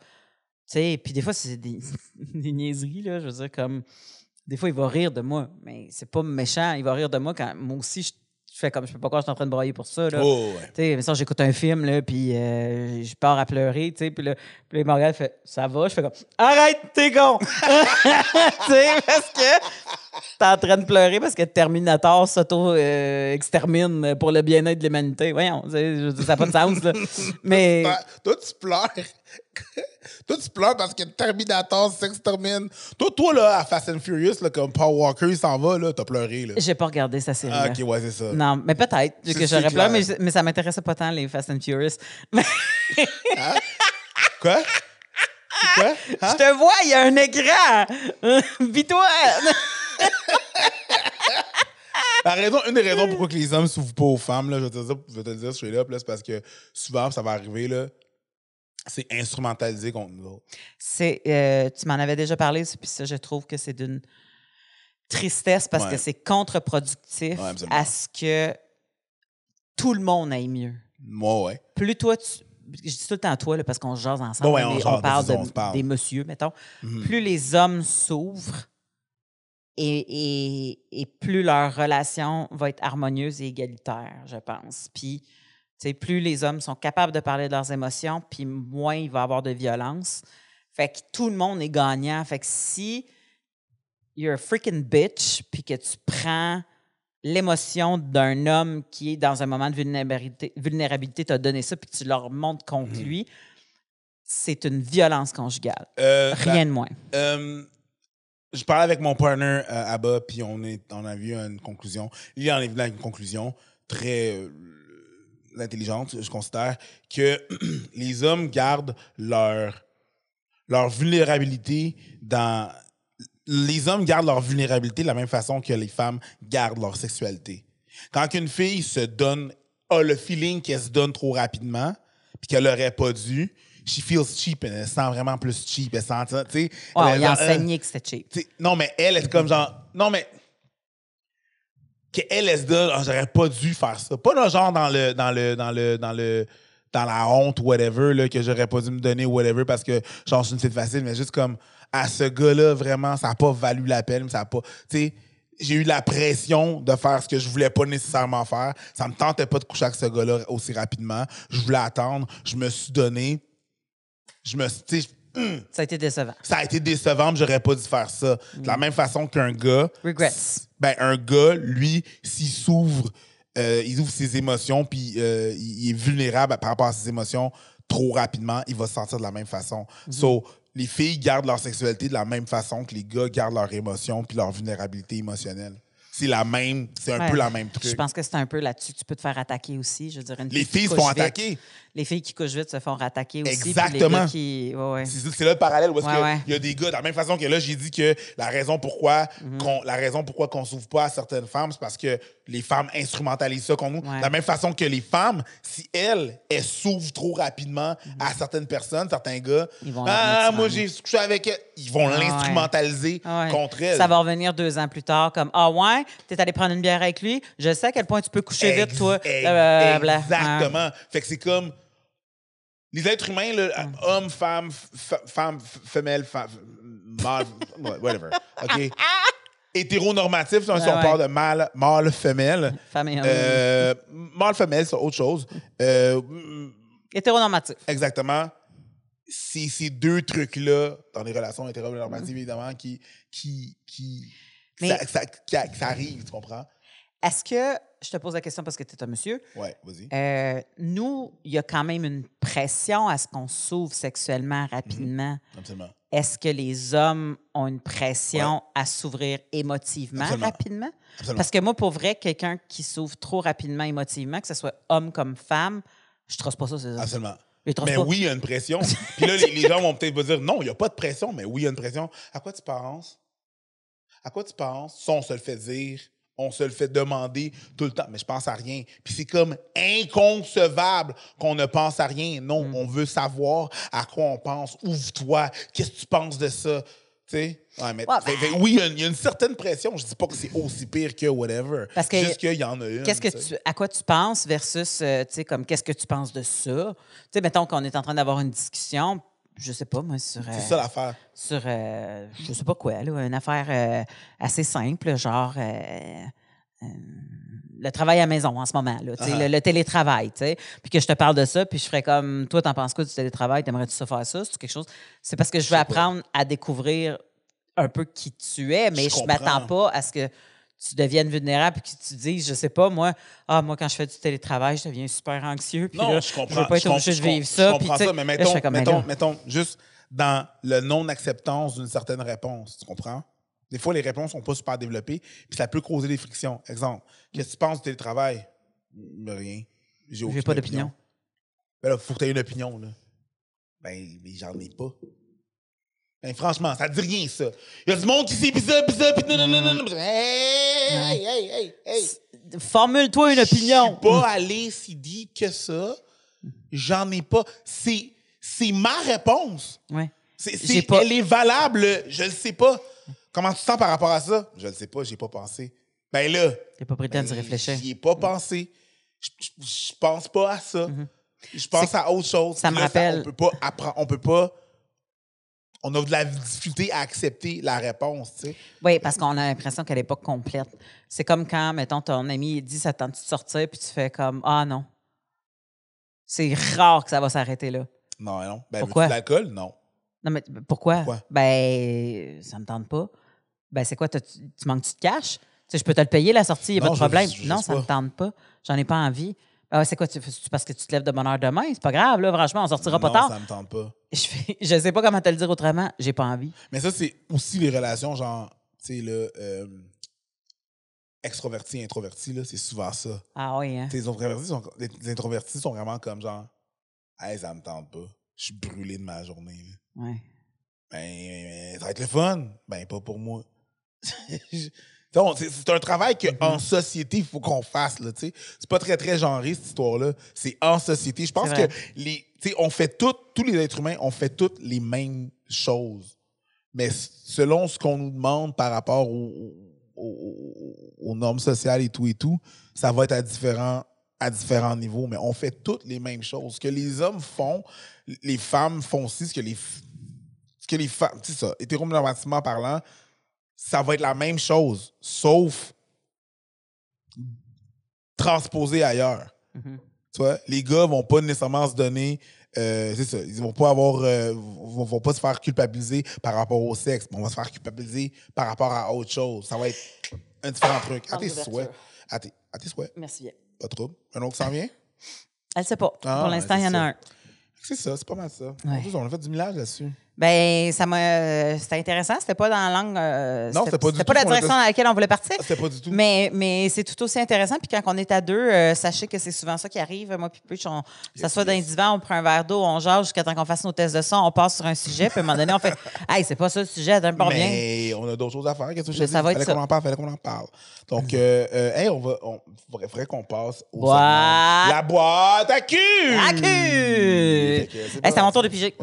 B: sais, puis des fois, c'est <laughs> des, niaiseries, là, je veux dire, comme... Des fois, il va rire de moi, mais c'est pas méchant. Il va rire de moi quand moi aussi, je, fais comme, je peux pas croire je suis en train de broyer pour ça, là. Oh, ouais. mais ça j'écoute un film, là, puis euh, je pars à pleurer, tu sais, puis là, puis fait « Ça va? » Je fais comme « Arrête, t'es con! <laughs> » Tu sais, parce que <laughs> T'es en train de pleurer parce que Terminator s'auto-extermine euh, pour le bien-être de l'humanité. Voyons, ça n'a pas de sens. <laughs>
A: Mais... Toi, tu pleures. <laughs> toi, tu pleures parce que Terminator s'extermine. Toi, toi, là, à Fast and Furious, là, comme Paul Walker s'en va, t'as pleuré.
B: J'ai pas regardé sa série. Ah, ok, ouais, c'est ça. Non, mais peut-être que j'aurais pleuré, mais, mais, ça m'intéressait pas tant, les Fast and Furious. Hein? Quoi? Quoi? Hein? Je te vois, il y a un écran! Vis-toi! raison,
A: une des raisons pourquoi que les hommes ne s'ouvrent pas aux femmes, je vais te dire, là, c'est parce que souvent, ça va arriver, c'est instrumentalisé contre nous
B: euh, tu m'en avais déjà parlé, puis ça, je trouve que c'est d'une tristesse parce que c'est contre-productif à ce que tout le monde aille mieux. Moi, ouais. Plus toi, Je dis tout le temps toi, parce qu'on jase ensemble, on, parle, des messieurs, mettons. Mhm. Plus les hommes s'ouvrent, et, plus leur relation va être harmonieuse et égalitaire, je pense. Puis, plus les hommes sont capables de parler de leurs émotions, puis moins il va y avoir de violence. Fait que tout le monde est gagnant. Fait que si you're a freaking bitch, puis que tu prends l'émotion d'un homme qui est dans un moment de vulnérabilité, vulnérabilité t'a donné ça, puis tu leur montres contre mmh lui, c'est une violence conjugale. Euh, ben, Rien de moins
A: je parlais avec mon partner à euh, bas puis on, est, on a vu une conclusion. Il en est venu à une conclusion très euh, intelligente, je considère, que <clears throat> les hommes gardent leur, leur vulnérabilité dans. Les hommes gardent leur vulnérabilité de la même façon que les femmes gardent leur sexualité. Quand une fille se donne, a le feeling qu'elle se donne trop rapidement, puis qu'elle n'aurait pas dû, she feels cheap, elle sent vraiment plus cheap, elle sent ça, tu sais. Ouais, ah, elle, euh, a enseigné euh, que c'était cheap. Non, mais elle, est comme genre, non, mais qu'elle, elle se donne, ah, j'aurais pas dû faire ça. Pas le genre dans le, dans le, dans le, dans le, dans la honte, whatever, là, que j'aurais pas dû me donner, whatever, parce que, genre, c'est une petite facile, mais juste comme, à ce gars-là, vraiment, ça n'a pas valu la peine, ça a pas, tu sais, j'ai eu la pression de faire ce que je voulais pas nécessairement faire. Ça me tentait pas de coucher avec ce gars-là aussi rapidement. Je voulais attendre. Je me suis donné je me hmm. ça a été décevant. Ça a été décevant, mais j'aurais pas dû faire ça. De la mm. même façon qu'un gars. Regrets. Ben, un gars, lui, s'il s'ouvre, euh, il ouvre ses émotions, puis euh, il est vulnérable par rapport à ses émotions trop rapidement, il va se sentir de la même façon. Mm So, les filles gardent leur sexualité de la même façon que les gars gardent leurs émotions puis leur vulnérabilité émotionnelle c'est la même, c'est un peu la même truc. Je pense
B: que c'est un peu là-dessus tu peux te faire attaquer aussi. Je les filles se font attaquer. Les filles qui couchent vite se font attaquer aussi. Exactement.
A: Qui... C'est là le parallèle où est-ce y a des gars. De la même façon que là, j'ai dit que la raison pourquoi mhm. on ne la raison pourquoi qu'on s'ouvre pas à certaines femmes, c'est parce que les femmes instrumentalisent ça contre nous. De la même façon que les femmes, si elles, elles s'ouvrent trop rapidement mhm. à certaines personnes, certains gars, ils vont ah, moi j'ai couché avec elles ils vont ah, l'instrumentaliser
B: ah, contre elles. Ça va revenir deux ans plus tard comme ah ouais tu es allé prendre une bière avec lui. Je sais à quel point tu peux coucher vite, toi. Euh, exactement. Fait que c'est comme.
A: Les êtres humains, homme, femme, hommes, femmes, femmes, femelles, <laughs> whatever. OK? <laughs> hétéronormatif, si on parle de mâle, mâle, femelle. <laughs> Famille, euh, mâle, femelle, c'est autre chose. Euh, mm, hétéronormatif. Exactement. C'est ces deux trucs-là, dans les relations hétéronormatives, mm. évidemment,
B: qui, qui ça, arrive, tu comprends? Est-ce que, je te pose la question parce que tu es un monsieur. Oui, vas-y. Euh, nous, il y a quand même une pression à ce qu'on s'ouvre sexuellement mhm. rapidement. Absolument. Est-ce que les hommes ont une pression à s'ouvrir émotivement rapidement? Absolument. Parce que moi, pour vrai, quelqu'un qui s'ouvre trop rapidement émotivement, que ce soit homme comme femme, je ne pas ça, Absolument. Mais oui, il y a une pression. <laughs> Puis là, les, gens vont peut-être vous dire non, il n'y a pas de pression, mais oui, il y a une pression. À quoi tu
A: penses? À quoi tu penses? Ça, on se le fait dire, on se le fait demander tout le temps, mais je pense à rien. Puis c'est comme inconcevable qu'on ne pense à rien. Non, mm. on veut savoir à quoi on pense. Ouvre-toi, qu'est-ce que tu penses de ça? Tu sais? Ben- oui, il y, a une certaine pression. Je dis pas que c'est aussi pire que whatever. Parce Juste qu'il y en a une. Qu'est-ce que tu,
B: à quoi tu penses versus, euh, tu sais, comme qu'est-ce que tu penses de ça? Tu sais, mettons qu'on est en train d'avoir une discussion, je sais pas, moi, sur. C'est ça euh, l'affaire. Sur, euh, je sais pas quoi, là, une affaire euh, assez simple, genre. le travail à maison en ce moment, là, uh-huh. télétravail, tu le, télétravail, puis que je te parle de ça, puis je ferais comme, toi, t'en penses quoi du télétravail, t'aimerais-tu ça faire ça, c'est quelque chose, c'est parce que je, veux apprendre à découvrir un peu qui tu es, mais je m'attends pas à ce que tu deviennes vulnérable et que tu dises, je sais pas, moi, ah, moi, quand je fais du télétravail, je deviens super anxieux. non, je comprends. Je veux pas être obligé de vivre ça. Je comprends ça, mais mettons, mettons,
A: juste dans le non-acceptance d'une certaine réponse. Tu comprends? Des fois, les réponses sont pas super développées, puis ça peut causer des frictions. Exemple, qu'est-ce que tu penses du télétravail? Ben, rien. J'ai pas d'opinion. Ben faut que tu aies une opinion, là. Ben, mais j'en ai pas. Ben, franchement, ça dit rien, ça. Il y a du monde qui bizarre, bizarre, pis Hey, hey, hey, hey. Formule-toi une opinion. Je suis pas allé si dit que ça. J'en ai pas. C'est, c'est ma réponse. Ouais. Elle est valable. Je le sais pas. Comment tu sens par rapport à ça? Je le sais pas, j'ai pas pensé. Ben là. T'as pas prêt à ben, réfléchir. J'y ai pas pensé. Je pense pas à ça. Mm-hmm. Je pense à autre chose. Ça me rappelle. on peut pas apprendre. On peut pas on a de la difficulté à accepter
B: la réponse. Tu sais. Oui, parce qu'on a l'impression qu'elle n'est pas complète. C'est comme quand, mettons, ton ami dit ça tente de sortir, puis tu fais comme Ah non. C'est rare que ça va s'arrêter là. Non, non. Ben, pourquoi? l'alcool? Non. Non, mais pourquoi? pourquoi? Ben, ça me tente pas. Ben, c'est quoi? Tu, manques-tu de cash? Tu je peux te le payer, la sortie, il n'y a pas de problème. non, ça ne me tente pas. J'en ai pas envie. Ah, c'est quoi, tu, parce que tu te lèves de bonne heure demain? C'est pas grave, là, franchement, on sortira pas tard. Ça me tente pas. <laughs> Je, sais pas comment te le dire autrement, j'ai pas envie. Mais ça, c'est aussi
A: les relations, genre, tu sais, là, euh, introverti, là, c'est souvent ça. Ah oui, hein? les, introvertis sont, vraiment comme genre, hey, ça me tente pas, je suis brûlé de ma journée. Oui. « Ouais. Ben, ça va être le fun. Ben, pas pour moi. <laughs> Donc, C'est un travail qu'en mm-hmm. société, il faut qu'on fasse. Ce n'est pas très, très genré, cette histoire-là. C'est en société. Je pense que les, on fait tous les êtres humains, on fait toutes les mêmes choses. Mais selon ce qu'on nous demande par rapport aux, normes sociales et tout et tout, ça va être à différents, à différents niveaux. Mais on fait toutes les mêmes choses. Ce que les hommes font, les femmes font aussi ce que les, ce que les femmes, tu sais ça, hétéronormativement parlant, ça va être la même chose, sauf transposé ailleurs. Mhm. Tu vois, les gars vont pas nécessairement se donner. Euh, c'est ça, ils vont pas avoir. Euh, vont, pas se faire culpabiliser par rapport au sexe, mais on va se faire culpabiliser par rapport à autre chose. Ça va être un différent truc. À tes souhaits. À tes, souhaits. Merci bien. Pas de trouble. Un autre s'en vient?
B: Elle sait pas. Pour ah, l'instant, il y en a un. C'est ça, c'est pas mal
A: ça. En plus, on a fait du millage là-dessus.
B: Ben, ça m'a. Euh, c'était intéressant. C'était pas dans la langue. Euh, non, c'était pas du tout. pas la direction dans laquelle on voulait partir. C'était pas du tout. Mais, mais c'est tout aussi intéressant. Puis quand on est à deux, euh, sachez que c'est souvent ça qui arrive. Moi, puis Peach, on s'assoit dans un divan, on prend un verre d'eau, on jauge jusqu'à temps qu'on fasse nos tests de son, on passe sur un sujet. Puis à un moment donné, on fait <laughs> Hey, c'est pas ça le sujet, d'un bon bien. Mais
A: on a d'autres choses à faire. Qu'est-ce que je Ça va fallait qu'on en parle, fallait qu'on en parle. Donc, euh, hey, on va. On, faudrait, qu'on passe au. La boîte à cul! À cul! Hey, c'est mon tour de piger.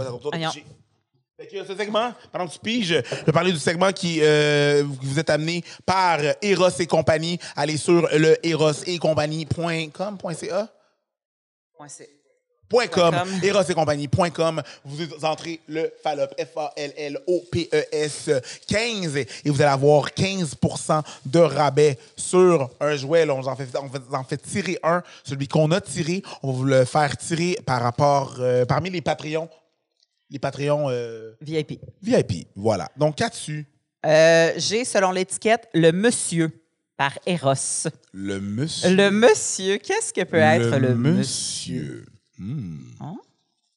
A: Euh, ce segment, pendant que tu piges, je vais parler du segment qui euh, vous êtes amené par Eros et compagnie. Allez sur le Eros Point com, Eros et compagnie.com. Vous entrez le Fallop, F-A-L-L-O-P-E-S 15 et vous allez avoir 15 de rabais sur un jouet. on, vous en fait, tirer un, celui qu'on a tiré. On va vous le faire tirer par rapport, euh, parmi
B: les Patreons les Patreons. Euh, VIP. VIP, voilà. Donc, qu'as-tu? Euh, j'ai, selon l'étiquette, le monsieur par Eros. Le monsieur. Le monsieur. Qu'est-ce que peut être le, monsieur? Hmm. Hein?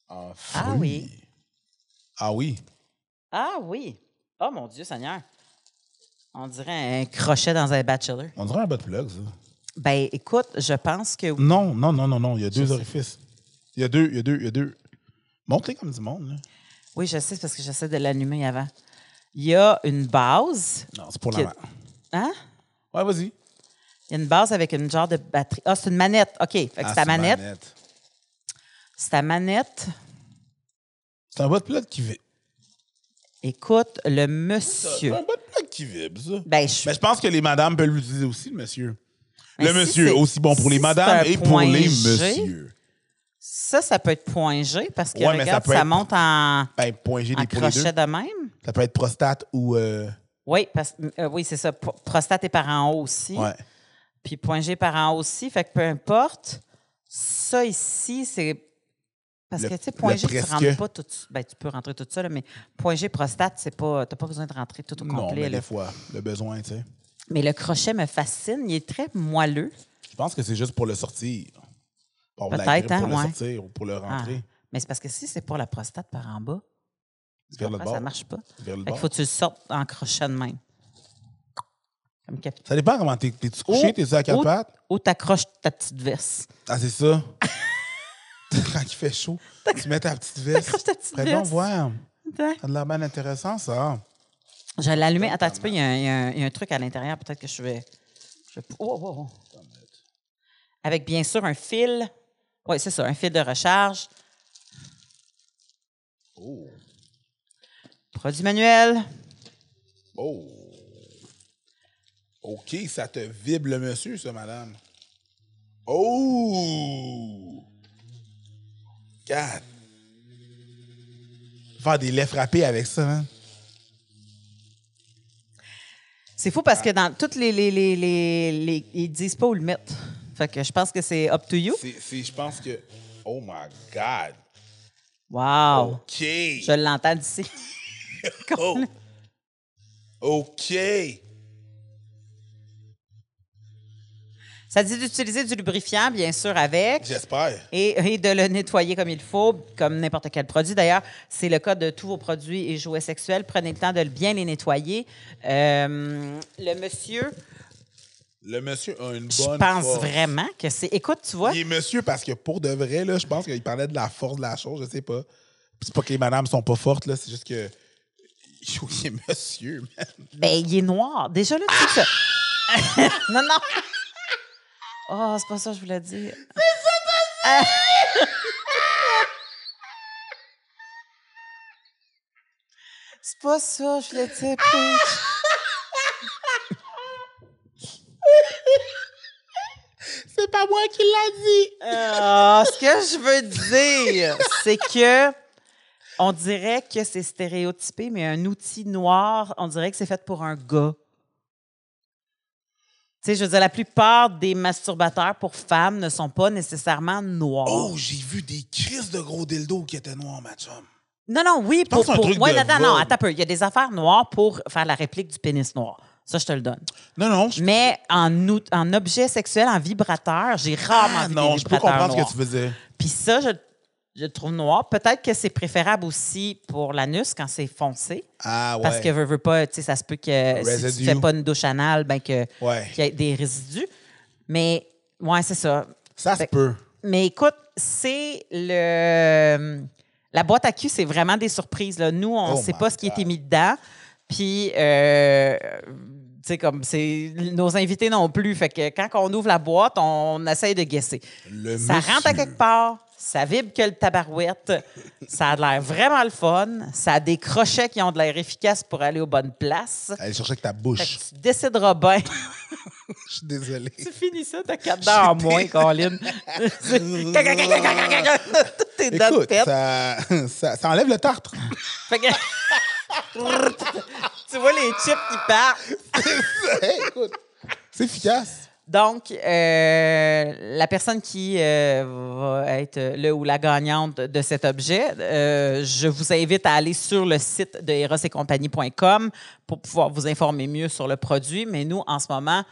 B: Ah, ah oui. Ah oui. Ah oui. Oh mon Dieu, Seigneur. On dirait un crochet dans un bachelor. On dirait un butt ça. Ben, écoute, je pense que. Non, non, non, non, non. Il y a deux orifices. Il y a deux, il y a deux, il y a deux. Montez comme du monde. Oui, je sais, parce que j'essaie de l'allumer avant. Il y a une base. Non, c'est pour la main. Hein? Ouais, vas-y. Il y a une base avec une genre de batterie. Ah, c'est une manette. OK. Ah, c'est ta manette. C'est ta manette. C'est un boîte de qui vibre. Écoute, le monsieur.
A: C'est un boîte de qui vibre, ça. Ben, je... Ben, je pense que les madames peuvent l'utiliser aussi, le monsieur. Ben, le monsieur, aussi bon pour les madames et pour les messieurs.
B: Ça, ça peut être point G parce que regarde, ça, monte en, ben, point G, crochet de même. Ça
A: peut être prostate ou. Euh,
B: oui, parce, euh, oui, c'est ça. Prostate est par en haut aussi. Puis point G par en haut aussi. Fait que peu importe, ça ici, c'est. Parce que, tu sais, point G, tu ne rentres pas tout. Ben, tu peux rentrer tout ça, là, mais point G, prostate, c'est pas. T'as pas besoin de rentrer tout au complet. Mais fois,
A: le besoin, tu sais.
B: Mais le crochet me fascine. Il est très moelleux.
A: Je pense que c'est juste pour le sortir. Pour, être hein, le sortir ou pour le ah. rentrer.
B: Mais c'est parce que si c'est pour la prostate par en bas, ça ne marche pas. Il faut que tu le sortes en crochet de même.
A: Comme Ça dépend comment t'es. tu couché, t'es-tu à quatre pattes?
B: Ou t'accroches ta petite veste.
A: Ah, c'est ça. <laughs>
B: Quand il fait chaud, tu mets
A: ta petite veste. T'accroches ta petite voir. Hein? Ça de la bien intéressant, ça.
B: Je vais l'allumer. Attends un petit peu, il y, a un, truc à l'intérieur. Peut-être que je vais. Je Oh, oh, oh. Avec bien sûr un fil oui, c'est ça, un fil de recharge. Oh. Produit manuel.
A: Oh. OK, ça te vibre le monsieur, ça, madame. Oh! quatre.
B: Faire des laits frappés
A: avec ça, hein?
B: C'est fou parce que ah. dans toutes les, les, les, Ils disent pas où le mettre. Fait que je pense que c'est up to you. je pense que. Oh my God! Wow! OK! Je l'entends d'ici. <laughs> Oh. OK! Ça dit d'utiliser du lubrifiant, bien sûr, avec. J'espère. Et, de le nettoyer comme il faut, comme n'importe quel produit. D'ailleurs, c'est le cas de tous vos produits et jouets sexuels. Prenez le temps de bien les nettoyer. Euh, le monsieur le monsieur a une bonne. Je pense vraiment
A: que c'est. Écoute, tu vois. Il est monsieur parce que pour de vrai, là, je pense qu'il parlait de la force de la chose, je sais pas. C'est pas que les madames sont pas fortes, là, c'est juste que. <laughs> Il est monsieur, man.
B: Ben, il est noir. Déjà, là, tu sais ça. <laughs> non, non. Oh, c'est pas ça que je voulais dire. C'est ça, C'est pas ça, je voulais dire, c'est pas moi qui l'a dit. Euh, ce que je veux dire, c'est que on dirait que c'est stéréotypé, mais un outil noir, on dirait que c'est fait pour un gars. Tu sais, je veux dire, la plupart des masturbateurs pour femmes ne sont pas nécessairement noirs. Oh, j'ai vu
A: des crises de gros dildos qui étaient noirs, ma chum.
B: Non, non, oui, pour. pour, non, non, attends un peu. Il y a des affaires noires pour faire la réplique du pénis noir. Ça, je te le donne. Non, non. Mais en, en objet sexuel, en vibrateur, j'ai rarement ah, vu non, je peux comprendre ce que tu veux dire. Puis ça, je le trouve noir. Peut-être que c'est préférable aussi pour l'anus quand c'est foncé. Ah ouais. Parce que pas, ça se peut que Residue. si pas une douche anale, ben que qu'il y ait des résidus. Mais ouais, c'est ça. Ça se peut. Mais écoute, c'est le la boîte à cul, c'est vraiment des surprises. Là. Nous, on ne oh sait pas ce qui a été mis dedans. Puis euh, c'est comme c'est nos invités non plus. Fait que quand on ouvre la boîte, on essaye de guesser. ça rentre à quelque part, ça vibre que le tabarouette, ça a l'air vraiment le fun, ça a des crochets qui ont de l'air efficace pour aller aux bonnes places. Allez
A: chercher avec ta bouche.
B: tu décideras bien. <laughs> Je suis désolé. Tu finis ça, t'as 4 dents en moins, Colin. Toutes tes dents
A: ça, ça, ça enlève le tartre.
B: <laughs> tu vois les chips qui partent. <laughs> c'est efficace. Donc, euh, la personne qui euh, va être le ou la gagnante de cet objet, euh, je vous invite à aller sur le site de Compagnie.com pour pouvoir vous informer mieux sur le produit. Mais nous, en ce moment,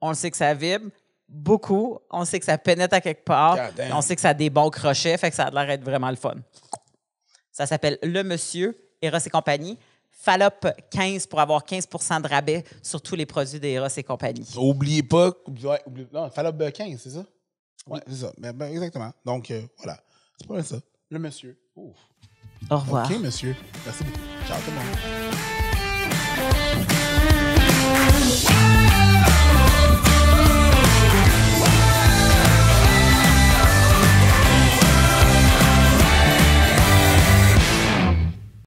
B: on sait que ça vibre beaucoup, on sait que ça pénètre à quelque part, ah, on sait que ça a des bons crochets, fait que ça a l'air d'être vraiment le fun. Ça s'appelle Le Monsieur, Eros et compagnie. Fallop 15 pour avoir 15 de rabais sur tous les produits Ross et compagnie.
A: Oubliez pas, non, Fallop 15, c'est ça? Oui, c'est ça. ben, ben exactement. Donc, euh, voilà. C'est pas mal ça. Le monsieur. Au revoir. OK, monsieur. Merci beaucoup. Ciao tout le monde.